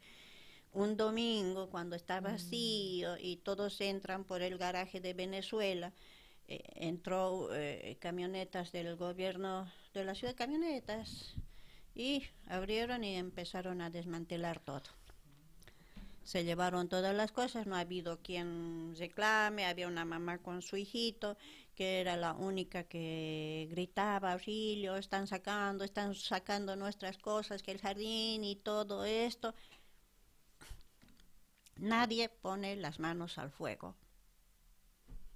un domingo cuando está mm. vacío y todos entran por el garaje de Venezuela, eh, entró eh, camionetas del gobierno de la ciudad, camionetas, y abrieron y empezaron a desmantelar todo. Se llevaron todas las cosas, no ha habido quien reclame, había una mamá con su hijito que era la única que gritaba, auxilio, están sacando, están sacando nuestras cosas, que el jardín y todo esto nadie pone las manos al fuego.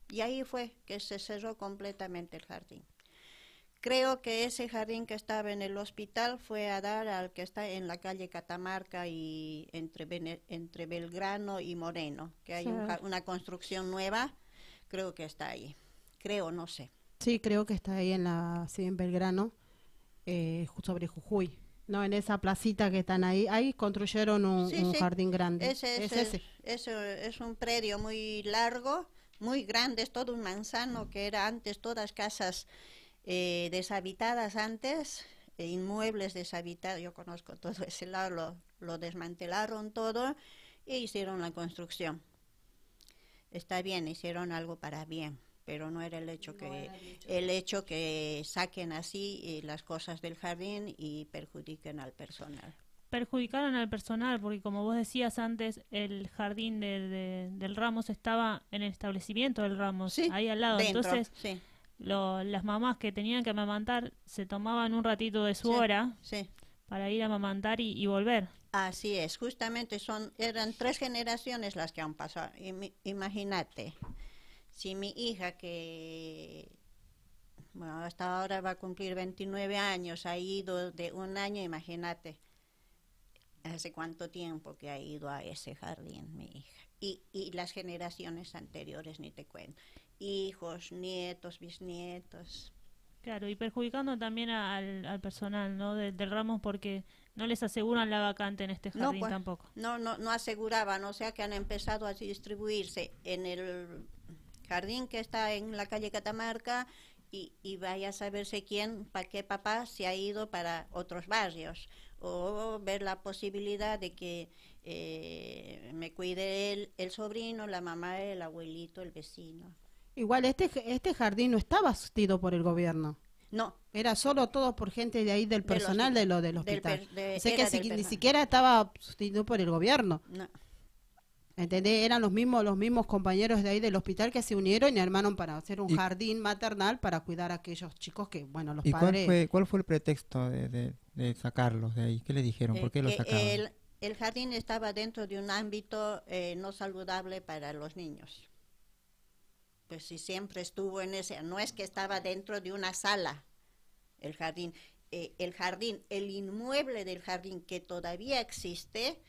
Y ahí fue que se cerró completamente el jardín. Creo que ese jardín que estaba en el hospital fue a dar al que está en la calle Catamarca y entre, Belgrano y Moreno, que hay una construcción nueva, creo que está ahí. Creo, no sé. Sí, creo que está ahí en la Belgrano, eh, sobre Jujuy. No, en esa placita que están ahí. Ahí construyeron un, jardín grande. es, ese. es un predio muy largo, muy grande, es todo un manzano que era antes todas casas eh, deshabitadas antes, e inmuebles deshabitados. Yo conozco todo ese lado, lo, lo desmantelaron todo e hicieron la construcción. Está bien, hicieron algo para bien pero no era el hecho que el hecho. que saquen así eh, las cosas del jardín y perjudiquen al personal. Perjudicaron al personal porque como vos decías antes, el jardín de, del Ramos estaba en el establecimiento del Ramos, ahí al lado. Entonces, las mamás que tenían que amamantar se tomaban un ratito de su hora para ir a amamantar y, volver. Así es, justamente son eran tres generaciones las que han pasado. Imagínate si mi hija que bueno, hasta ahora va a cumplir 29 años, ha ido de un año, imagínate, hace cuánto tiempo que ha ido a ese jardín mi hija. Y, y las generaciones anteriores, ni te cuento. Hijos, nietos, bisnietos. Claro, y perjudicando también al, personal ¿no? del ramo porque no les aseguran la vacante en este jardín pues, tampoco. No, no, no aseguraban, o sea que han empezado a distribuirse en el jardín que está en la calle Catamarca y, vaya a saberse quién, para qué papá se ha ido para otros barrios o ver la posibilidad de que eh, me cuide el, el sobrino, la mamá, el abuelito, el vecino. Igual este, este jardín no estaba asistido por el gobierno. No. Era solo todo por gente de ahí del personal de, lo del hospital. Sé que ni siquiera estaba sustituido por el gobierno. No. ¿Entendés? Eran los mismos, los mismos compañeros de ahí del hospital que se unieron y armaron para hacer un jardín maternal para cuidar a aquellos chicos que, bueno, los padres... Cuál fue, el pretexto de, sacarlos de ahí? ¿Qué le dijeron? ¿Por qué los eh, sacaron? El, jardín estaba dentro de un ámbito eh, no saludable para los niños. Pues si siempre estuvo en ese... No es que estaba dentro de una sala el jardín. Eh, el jardín, el inmueble del jardín que todavía existe,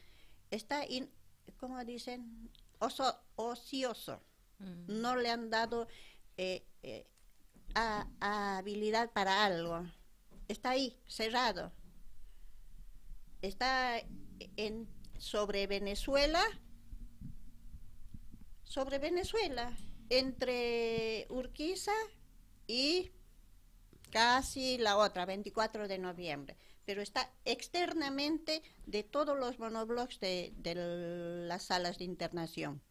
está... In, ¿Cómo dicen? Oso, ocioso. Mm. No le han dado eh, eh, habilidad para algo. Está ahí, cerrado. Está en, sobre Venezuela, sobre Venezuela, entre Urquiza y casi la otra, 24 de noviembre pero está externamente de todos los monoblocks de, las salas de internación.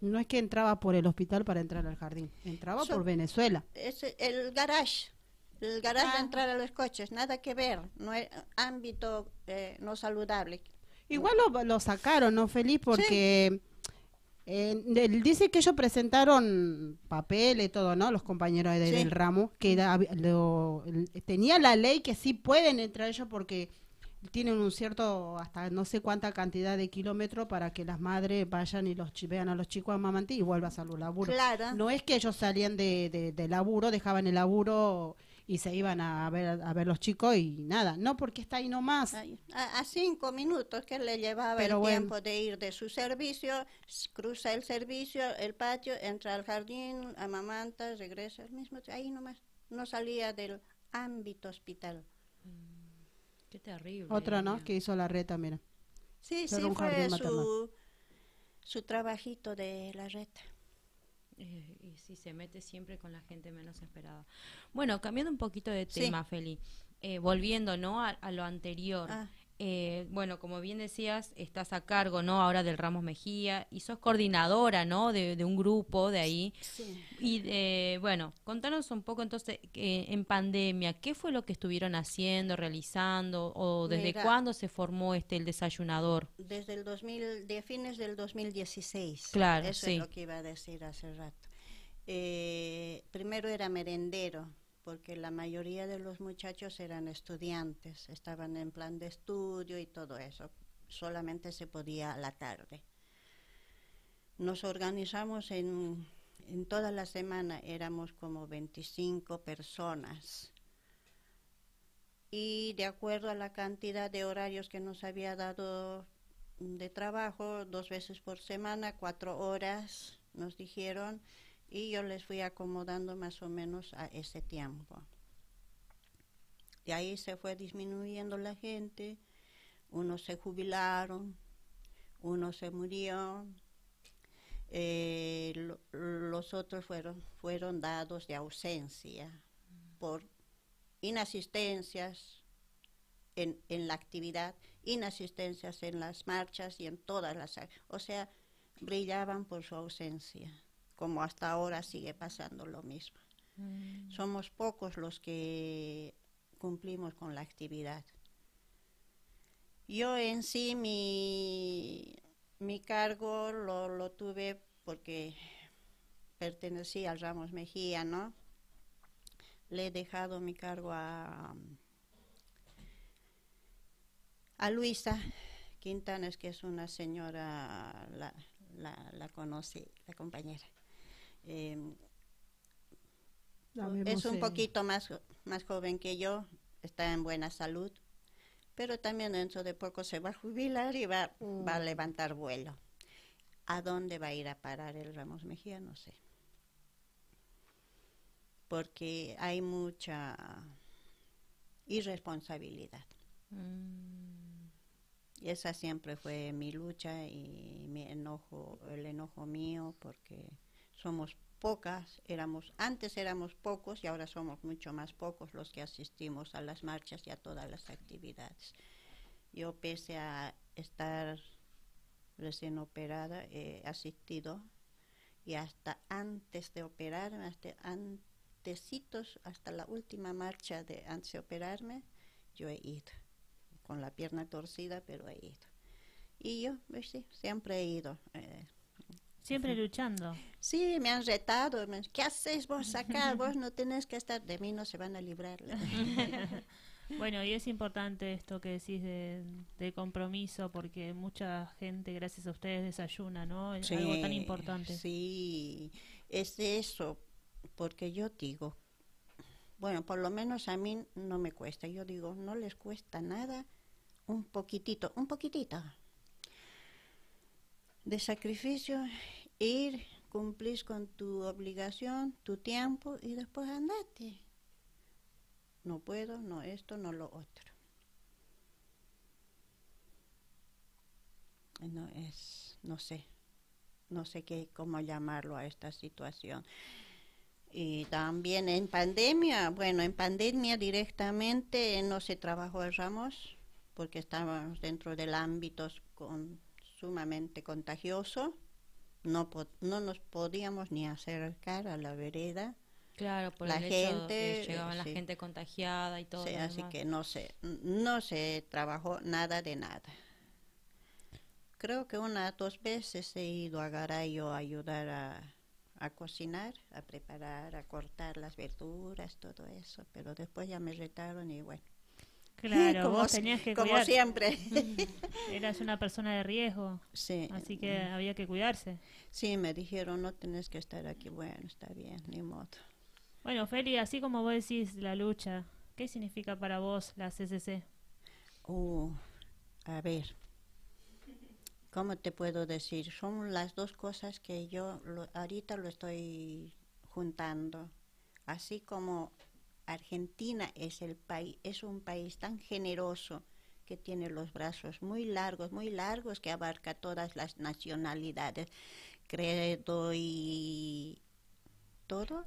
No es que entraba por el hospital para entrar al jardín, entraba por Venezuela. Es el garage, el garage de ah. entrar a los coches, nada que ver, no es ámbito eh, no saludable. Igual lo, sacaron, ¿no, Feliz? Porque... Eh, dice que ellos presentaron papeles y todo, ¿no? Los compañeros de, del ramo, que tenía la ley que sí pueden entrar ellos porque tienen un cierto, hasta no sé cuánta cantidad de kilómetros para que las madres vayan y los vean a los chicos a mamantí y vuelvan a salir laburo. Claro. No es que ellos salían de, de laburo, dejaban el laburo y se iban a ver, a ver los chicos y nada, no porque está ahí nomás. A, cinco minutos que le llevaba el tiempo de ir de su servicio, cruza el servicio, el patio, entra al jardín, amamanta, regresa, el mismo, ahí nomás, no salía del ámbito hospital. Mm, qué terrible. Otra, ¿no? Que hizo la reta, mira. Sí, sí, fue su, su trabajito de la reta. Eh, y si se mete siempre con la gente menos esperada. Bueno, cambiando un poquito de tema, Feli, eh, volviendo ¿no? a, lo anterior. Ah. Eh, bueno, como bien decías, estás a cargo, ¿no? Ahora del Ramos Mejía y sos coordinadora, ¿no? De, un grupo de ahí. Sí. Y eh, bueno, contanos un poco entonces, eh, en pandemia, ¿qué fue lo que estuvieron haciendo, realizando o desde cuándo se formó este el desayunador? Desde el 2000, fines del 2016. Claro, Eso es lo que iba a decir hace rato. primero era merendero porque la mayoría de los muchachos eran estudiantes, estaban en plan de estudio y todo eso. Solamente se podía a la tarde. Nos organizamos en, en toda la semana, éramos como 25 personas. Y de acuerdo a la cantidad de horarios que nos había dado de trabajo, dos veces por semana, cuatro horas, nos dijeron, y yo les fui acomodando más o menos a ese tiempo. De ahí se fue disminuyendo la gente, unos se jubilaron, uno se murió, eh, los otros fueron, fueron dados de ausencia por inasistencias en, en, la actividad, inasistencias en las marchas y en todas las... O sea, brillaban por su ausencia como hasta ahora sigue pasando lo mismo. Mm. Somos pocos los que cumplimos con la actividad. Yo en sí mi, cargo lo, tuve porque pertenecía al Ramos Mejía, ¿no? Le he dejado mi cargo a, a Luisa Quintanes, que es una señora, la, la conoce, la compañera. Em, es un poquito más, más joven que yo, está en buena salud, pero también dentro de poco se va a jubilar y va, mm. va a levantar vuelo. ¿A dónde va a ir a parar el Ramos Mejía? No sé. Porque hay mucha irresponsabilidad. Y mm. esa siempre fue mi lucha y mi enojo, el enojo mío, porque somos pocas, éramos, antes éramos pocos y ahora somos mucho más pocos los que asistimos a las marchas y a todas las actividades. Yo pese a estar recién operada, he asistido y hasta antes de operarme, hasta antecitos, hasta la última marcha de antes de operarme, yo he ido, con la pierna torcida, pero he ido. Y yo, pues sí, siempre he ido. Eh, Siempre luchando. Sí, me han retado. ¿Qué haces vos acá? Vos no tenés que estar. De mí no se van a librar. bueno, y es importante esto que decís de, compromiso, porque mucha gente, gracias a ustedes, desayuna, ¿no? Es algo tan importante. Sí, es eso, porque yo digo, bueno, por lo menos a mí no me cuesta. Yo digo, no les cuesta nada un poquitito, un poquitito de sacrificio, ir, cumplís con tu obligación, tu tiempo y después andate. No puedo, no esto, no lo otro. No es, no sé, no sé qué, cómo llamarlo a esta situación. Y también en pandemia, bueno, en pandemia directamente no se trabajó el Ramos porque estábamos dentro del ámbito con sumamente contagioso, no, no nos podíamos ni acercar a la vereda. Claro, por la gente, la gente contagiada y todo. así que no se, no se trabajó nada de nada. Creo que una dos veces he ido a Garayo a ayudar a, a cocinar, a preparar, a cortar las verduras, todo eso, pero después ya me retaron y bueno, Claro, como vos tenías que cuidar. Como siempre. Eras una persona de riesgo. Sí. Así que había que cuidarse. Sí, me dijeron, no tenés que estar aquí. Bueno, está bien, ni modo. Bueno, Feli, así como vos decís la lucha, ¿qué significa para vos la CCC? Uh, a ver, ¿cómo te puedo decir? Son las dos cosas que yo ahorita lo estoy juntando. Así como Argentina es, el país, es un país tan generoso que tiene los brazos muy largos, muy largos, que abarca todas las nacionalidades, credo y todo.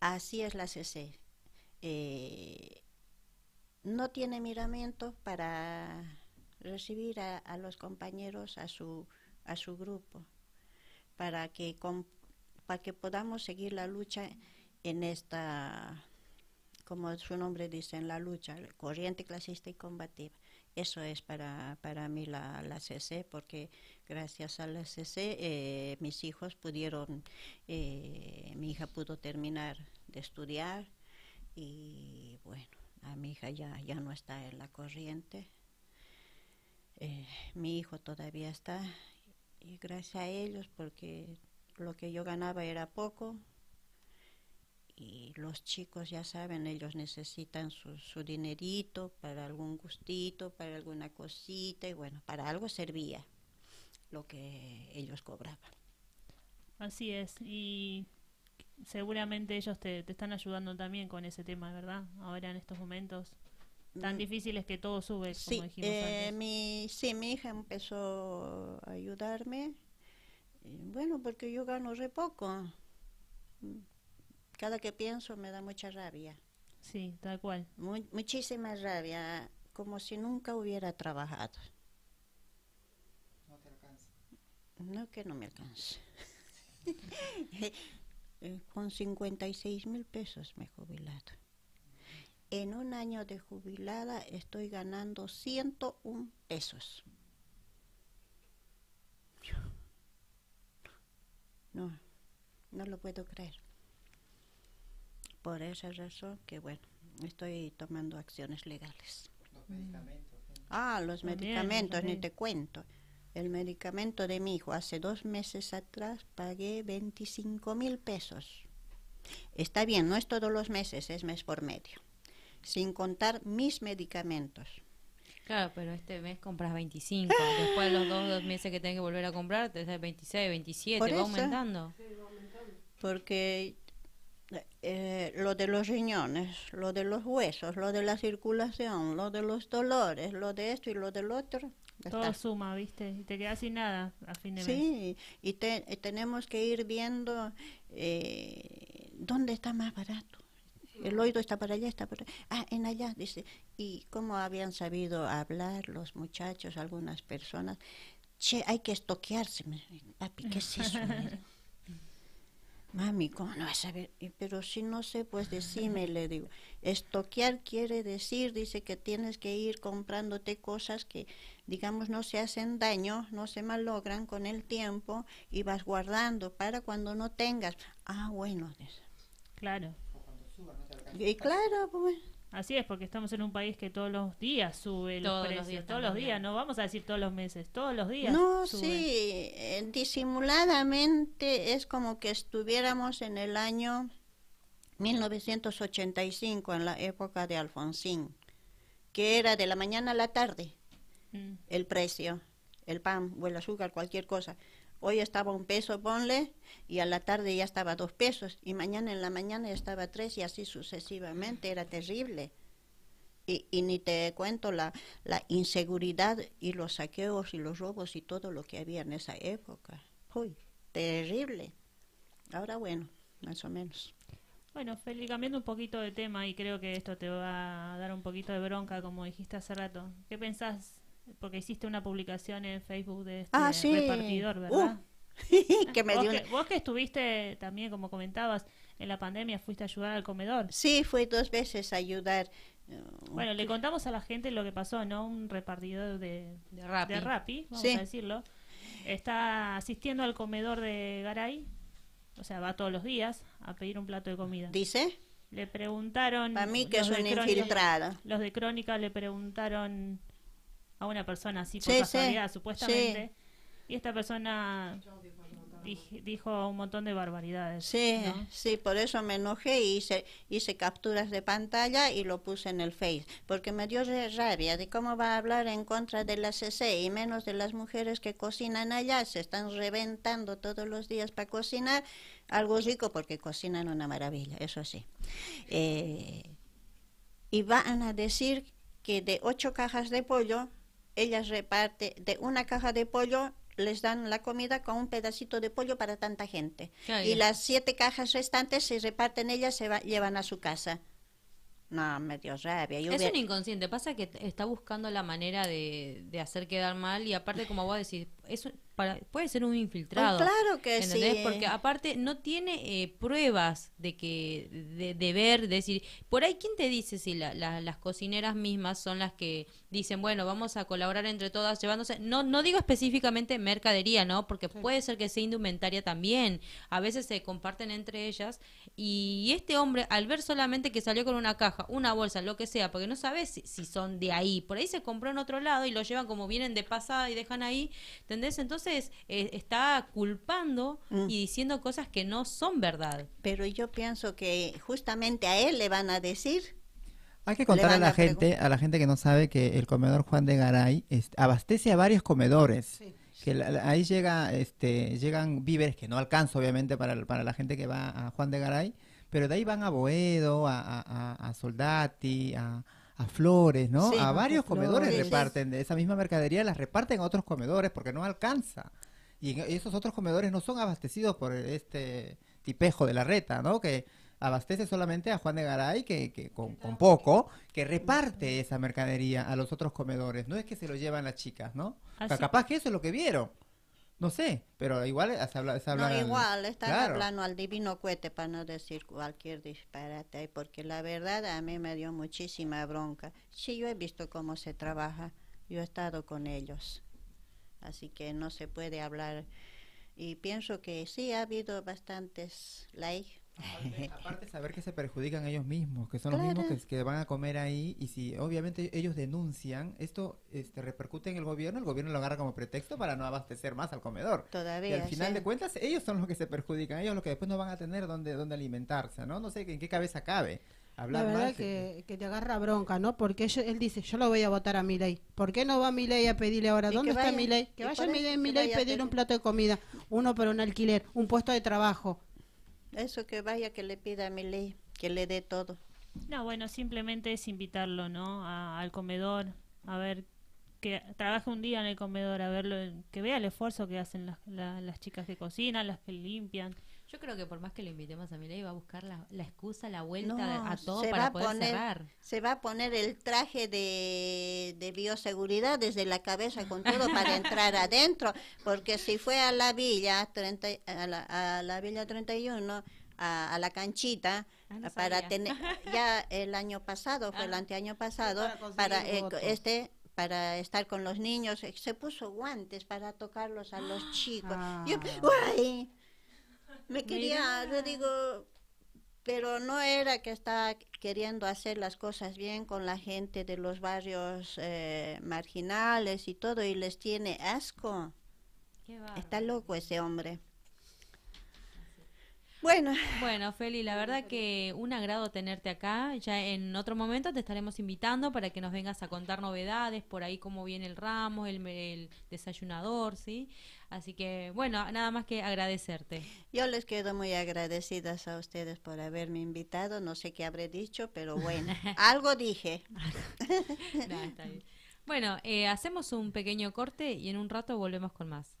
Así es la CC. Eh, no tiene miramiento para recibir a, a, los compañeros, a su, a su grupo, para que, para que podamos seguir la lucha en esta como su nombre dice, en la lucha, corriente clasista y combativa. Eso es para, para mí la, la CC, porque gracias a la CC eh, mis hijos pudieron, eh, mi hija pudo terminar de estudiar y bueno, a mi hija ya, ya no está en la corriente. Eh, mi hijo todavía está y gracias a ellos porque lo que yo ganaba era poco, y los chicos ya saben, ellos necesitan su, su, dinerito para algún gustito, para alguna cosita, y bueno, para algo servía lo que ellos cobraban. Así es, y seguramente ellos te, están ayudando también con ese tema, ¿verdad? Ahora en estos momentos tan mm. difíciles que todo sube, sí, eh, Mi, mi hija empezó a ayudarme, eh, bueno, porque yo gano re poco cada que pienso me da mucha rabia. Sí, tal cual. muchísima rabia, como si nunca hubiera trabajado. No te alcanza. No, que no me alcance eh, Con 56 mil pesos me he jubilado. En un año de jubilada estoy ganando 101 pesos. No, no lo puedo creer. Por esa razón que, bueno, estoy tomando acciones legales. Los Ah, los medicamentos, ni te cuento. El medicamento de mi hijo, hace dos meses atrás pagué 25 mil pesos. Está bien, no es todos los meses, es mes por medio. Sin contar mis medicamentos. Claro, pero este mes compras 25. Después de los dos, meses que tengo que volver a comprar, te das 26, 27. va va aumentando. Porque eh, lo de los riñones, lo de los huesos, lo de la circulación, lo de los dolores, lo de esto y lo del otro. Todo suma, ¿viste? Y te quedas sin nada a fin de sí, Sí, y eh, tenemos que ir viendo eh, dónde está más barato. El oído está para allá, está para allá Ah, en allá, dice. ¿Y cómo habían sabido hablar los muchachos, algunas personas? Che, hay que estoquearse. Papi, ¿qué es eso? Mami, ¿cómo no vas a ver? pero si no sé, pues decime, le digo. Estoquear quiere decir, dice que tienes que ir comprándote cosas que, digamos, no se hacen daño, no se malogran con el tiempo y vas guardando para cuando no tengas. Ah, bueno, Claro. Y claro, pues. Así es, porque estamos en un país que todos los días sube los días todos los días, no vamos a decir todos los meses, todos los días. No, sí, eh, disimuladamente es como que estuviéramos en el año 1985, en la época de Alfonsín, que era de la mañana a la tarde mm. el precio, el pan o el azúcar, cualquier cosa hoy estaba un peso, ponle, y a la tarde ya estaba dos pesos, y mañana en la mañana ya estaba tres, y así sucesivamente, era terrible. Y, y ni te cuento la, la, inseguridad y los saqueos y los robos y todo lo que había en esa época. Uy, terrible. Ahora bueno, más o menos. Bueno, Feli, cambiando un poquito de tema y creo que esto te va a dar un poquito de bronca, como dijiste hace rato. ¿Qué pensás porque hiciste una publicación en Facebook de este ah, repartidor, ¿verdad? Uh. que ¿Vos, que, estuviste también, como comentabas, en la pandemia fuiste a ayudar al comedor. Sí, fui dos veces a ayudar. Uh, bueno, le contamos a la gente lo que pasó, ¿no? Un repartidor de, de Rappi, vamos a decirlo, está asistiendo al comedor de Garay, o sea, va todos los días a pedir un plato de comida. ¿Dice? Le preguntaron... A mí que es un infiltrado. Los de Crónica le preguntaron a una persona así por casualidad, supuestamente. Y esta persona dijo un montón de barbaridades. Sí, sí, por eso me enojé y hice, hice capturas de pantalla y lo puse en el Face, porque me dio rabia de cómo va a hablar en contra de la CC y menos de las mujeres que cocinan allá, se están reventando todos los días para cocinar algo rico porque cocinan una maravilla, eso sí. Eh, y van a decir que de ocho cajas de pollo ellas reparten de una caja de pollo les dan la comida con un pedacito de pollo para tanta gente. Ah, y las siete cajas restantes se reparten ellas, se llevan a su casa. No, me dio rabia. Yo es un inconsciente, pasa que está buscando la manera de, hacer quedar mal y aparte como vos decís, es, puede ser un infiltrado. claro que ¿entendés? sí. Porque aparte no tiene eh, pruebas de que de, ver, decir, por ahí quién te dice si las cocineras mismas son las que dicen, bueno, vamos a colaborar entre todas llevándose, no no digo específicamente mercadería, ¿no? Porque puede ser que sea indumentaria también. A veces se comparten entre ellas y este hombre al ver solamente que salió con una caja, una bolsa, lo que sea, porque no sabes si, si son de ahí, por ahí se compró en otro lado y lo llevan como vienen de pasada y dejan ahí, ¿entendés? Entonces entonces eh, está culpando mm. y diciendo cosas que no son verdad. Pero yo pienso que justamente a él le van a decir. Hay que contar a la gente, a la gente que no sabe que el comedor Juan de Garay este, abastece a varios comedores. que ahí llega, este, llegan víveres que no alcanzo, obviamente para, para, la gente que va a Juan de Garay, pero de ahí van a Boedo, a, a, a Soldati, a, a Flores, ¿no? a varios comedores reparten de esa misma mercadería, las reparten a otros comedores porque no alcanza. Y esos otros comedores no son abastecidos por este tipejo de la reta, ¿no? Que abastece solamente a Juan de Garay, que, que con, con, poco, que reparte esa mercadería a los otros comedores. No es que se lo llevan las chicas, ¿no? Ah, capaz que eso es lo que vieron. No sé, pero igual se igual, está hablando al divino cohete para no decir cualquier disparate, porque la verdad a mí me dio muchísima bronca. Sí, yo he visto cómo se trabaja, yo he estado con ellos, así que no se puede hablar. Y pienso que sí ha habido bastantes leyes Aparte, saber que se perjudican ellos mismos, que son los mismos que, van a comer ahí y si obviamente ellos denuncian, esto este, repercute en el gobierno, el gobierno lo agarra como pretexto para no abastecer más al comedor. Todavía. Y al final de cuentas ellos son los que se perjudican, ellos los que después no van a tener dónde dónde alimentarse, ¿no? No sé en qué cabeza cabe. Hablar la verdad más que, que, te agarra bronca, ¿no? Porque él dice, yo lo voy a votar a ley, ¿Por qué no va a mi ley a pedirle ahora? ¿Dónde está mi ley? Que vaya mi ley a pedir un plato de comida, uno para un alquiler, un puesto de trabajo. Eso que vaya que le pida a mi que le dé todo. No, bueno, simplemente es invitarlo, ¿no? al comedor, a ver, que trabaje un día en el comedor, a verlo, que vea el esfuerzo que hacen las, las chicas de cocina, las que limpian. Yo creo que por más que lo invitemos a Milei va a buscar la, excusa, la vuelta a todo para poder cerrar. Se va a poner el traje de, bioseguridad desde la cabeza con todo para entrar adentro, porque si fue a la villa a, la, villa 31 a, la canchita ah, para tener ya el año pasado fue el ah. anteaño pasado para, eh, este para estar con los niños se puso guantes para tocarlos a los chicos ah me quería, yo digo, pero no era que estaba queriendo hacer las cosas bien con la gente de los barrios eh, marginales y todo, y les tiene asco. está loco ese hombre. Bueno. Bueno, Feli, la verdad que un agrado tenerte acá. Ya en otro momento te estaremos invitando para que nos vengas a contar novedades, por ahí cómo viene el ramo, el, desayunador, ¿sí? Así que, bueno, nada más que agradecerte. Yo les quedo muy agradecidas a ustedes por haberme invitado. No sé qué habré dicho, pero bueno, algo dije. Bueno, eh, hacemos un pequeño corte y en un rato volvemos con más.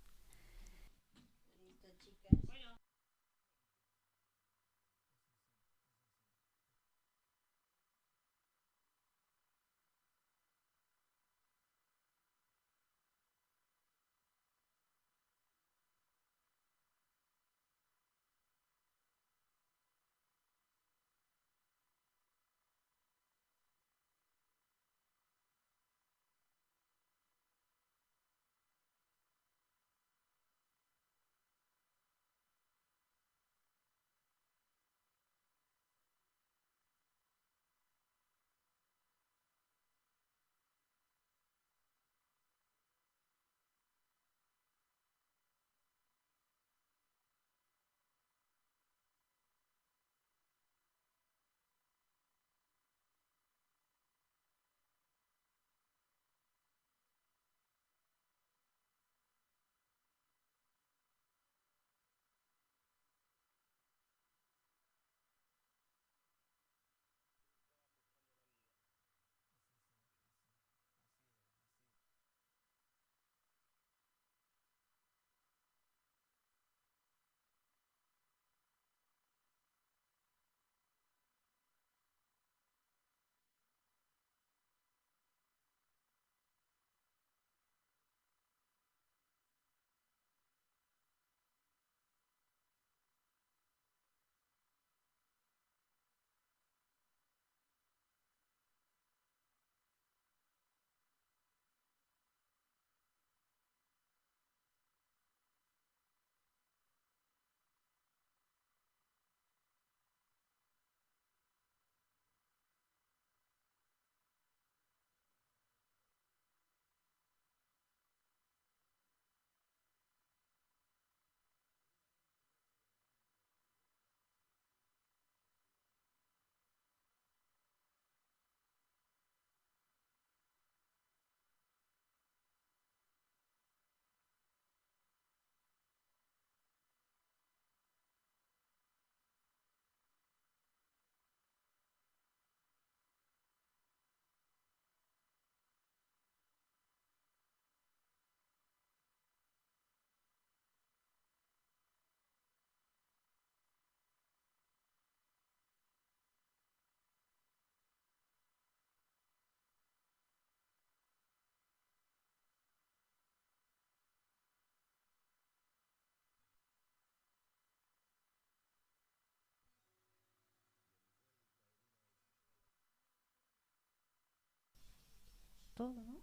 todo, ¿no?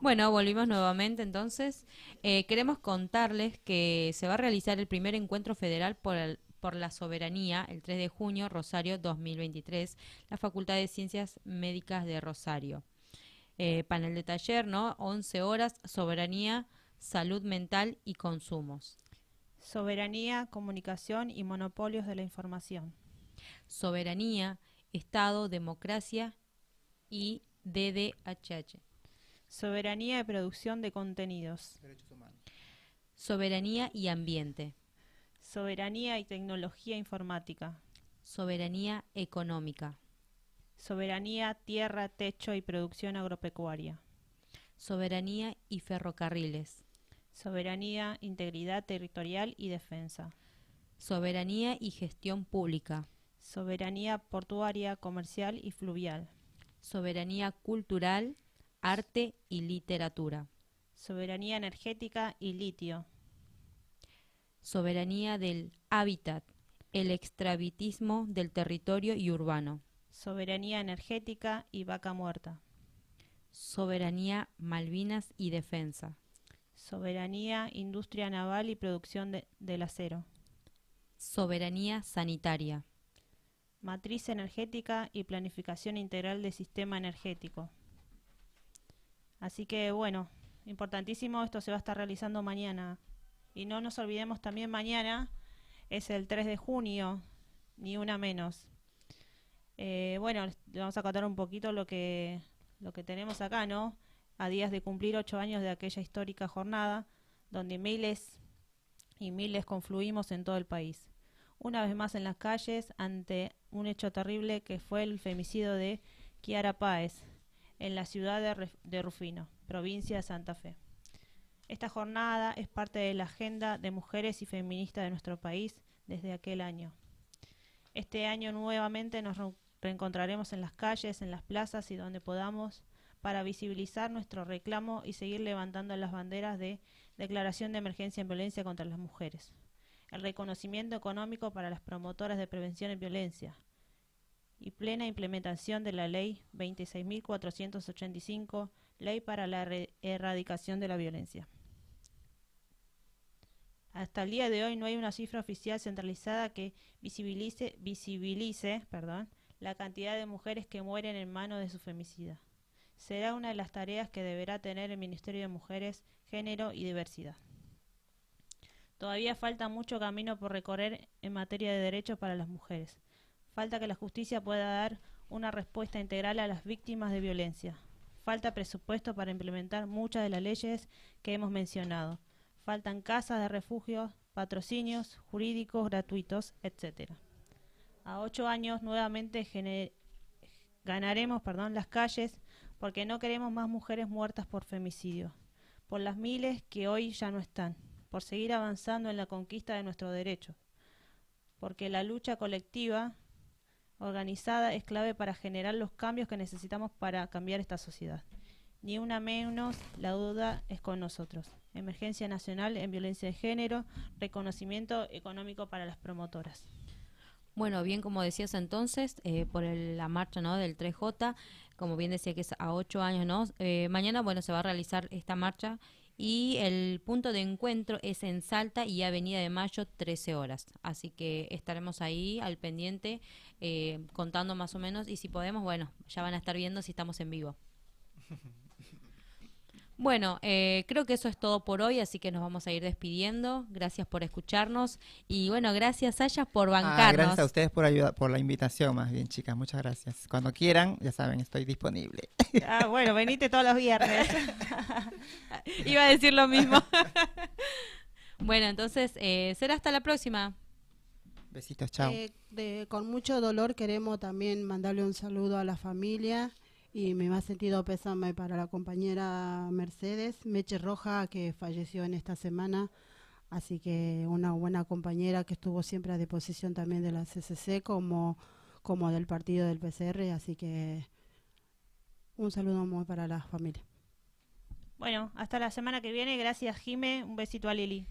Bueno, volvimos nuevamente entonces. Eh, queremos contarles que se va a realizar el primer encuentro federal por, la soberanía el 3 de junio, Rosario 2023, la Facultad de Ciencias Médicas de Rosario. Eh, panel de taller, ¿no? 11 horas, soberanía, salud mental y consumos. Soberanía, comunicación y monopolios de la información. Soberanía, Estado, democracia y DDHH. Soberanía de producción de contenidos. Soberanía y ambiente. Soberanía y tecnología informática. Soberanía económica. Soberanía, tierra, techo y producción agropecuaria. Soberanía y ferrocarriles. Soberanía, integridad territorial y defensa. Soberanía y gestión pública. Soberanía portuaria, comercial y fluvial soberanía cultural, arte y literatura, soberanía energética y litio, soberanía del hábitat, el extravitismo del territorio y urbano, soberanía energética y vaca muerta, soberanía Malvinas y defensa, soberanía industria naval y producción del acero, soberanía sanitaria matriz energética y planificación integral del sistema energético. Así que bueno, importantísimo, esto se va a estar realizando mañana. Y no nos olvidemos también mañana, es el 3 de junio, ni una menos. Eh, bueno, vamos a contar un poquito lo que, lo que tenemos acá, ¿no? A días de cumplir ocho años de aquella histórica jornada, donde miles y miles confluimos en todo el país una vez más en las calles ante un hecho terrible que fue el femicidio de Kiara Páez en la ciudad de Rufino, provincia de Santa Fe. Esta jornada es parte de la agenda de mujeres y feministas de nuestro país desde aquel año. Este año nuevamente nos reencontraremos en las calles, en las plazas y donde podamos para visibilizar nuestro reclamo y seguir levantando las banderas de Declaración de Emergencia en Violencia contra las Mujeres el reconocimiento económico para las promotoras de prevención en violencia y plena implementación de la Ley 26.485, Ley para la Erradicación de la Violencia. Hasta el día de hoy no hay una cifra oficial centralizada que visibilice, visibilice perdón, la cantidad de mujeres que mueren en manos de su femicida. Será una de las tareas que deberá tener el Ministerio de Mujeres, Género y Diversidad. Todavía falta mucho camino por recorrer en materia de derechos para las mujeres. Falta que la justicia pueda dar una respuesta integral a las víctimas de violencia. Falta presupuesto para implementar muchas de las leyes que hemos mencionado. Faltan casas de refugio, patrocinios jurídicos gratuitos, etc. A ocho años nuevamente ganaremos perdón, las calles porque no queremos más mujeres muertas por femicidio, por las miles que hoy ya no están por seguir avanzando en la conquista de nuestro derecho, porque la lucha colectiva organizada es clave para generar los cambios que necesitamos para cambiar esta sociedad. Ni una menos, la duda es con nosotros. Emergencia nacional en violencia de género, reconocimiento económico para las promotoras. Bueno, bien como decías entonces, eh, por la marcha ¿no? del 3J, como bien decía que es a ocho años, ¿no? Eh, mañana, bueno, se va a realizar esta marcha y el punto de encuentro es en Salta y Avenida de Mayo, 13 horas. Así que estaremos ahí al pendiente eh, contando más o menos y si podemos, bueno, ya van a estar viendo si estamos en vivo. Bueno, eh, creo que eso es todo por hoy, así que nos vamos a ir despidiendo. Gracias por escucharnos y bueno, gracias Ayas por ah, bancarnos. gracias a ustedes por ayuda, por la invitación, más bien chicas, muchas gracias. Cuando quieran, ya saben, estoy disponible. Ah, bueno, venite todos los viernes. Iba a decir lo mismo. bueno, entonces eh, será hasta la próxima. Besitos, chao. Eh, con mucho dolor queremos también mandarle un saludo a la familia y me ha sentido pésame para la compañera Mercedes Meche Roja que falleció en esta semana. Así que una buena compañera que estuvo siempre a disposición también de la CCC como, como del partido del PCR. Así que un saludo muy para la familia. Bueno, hasta la semana que viene. Gracias, Jime. Un besito a Lili.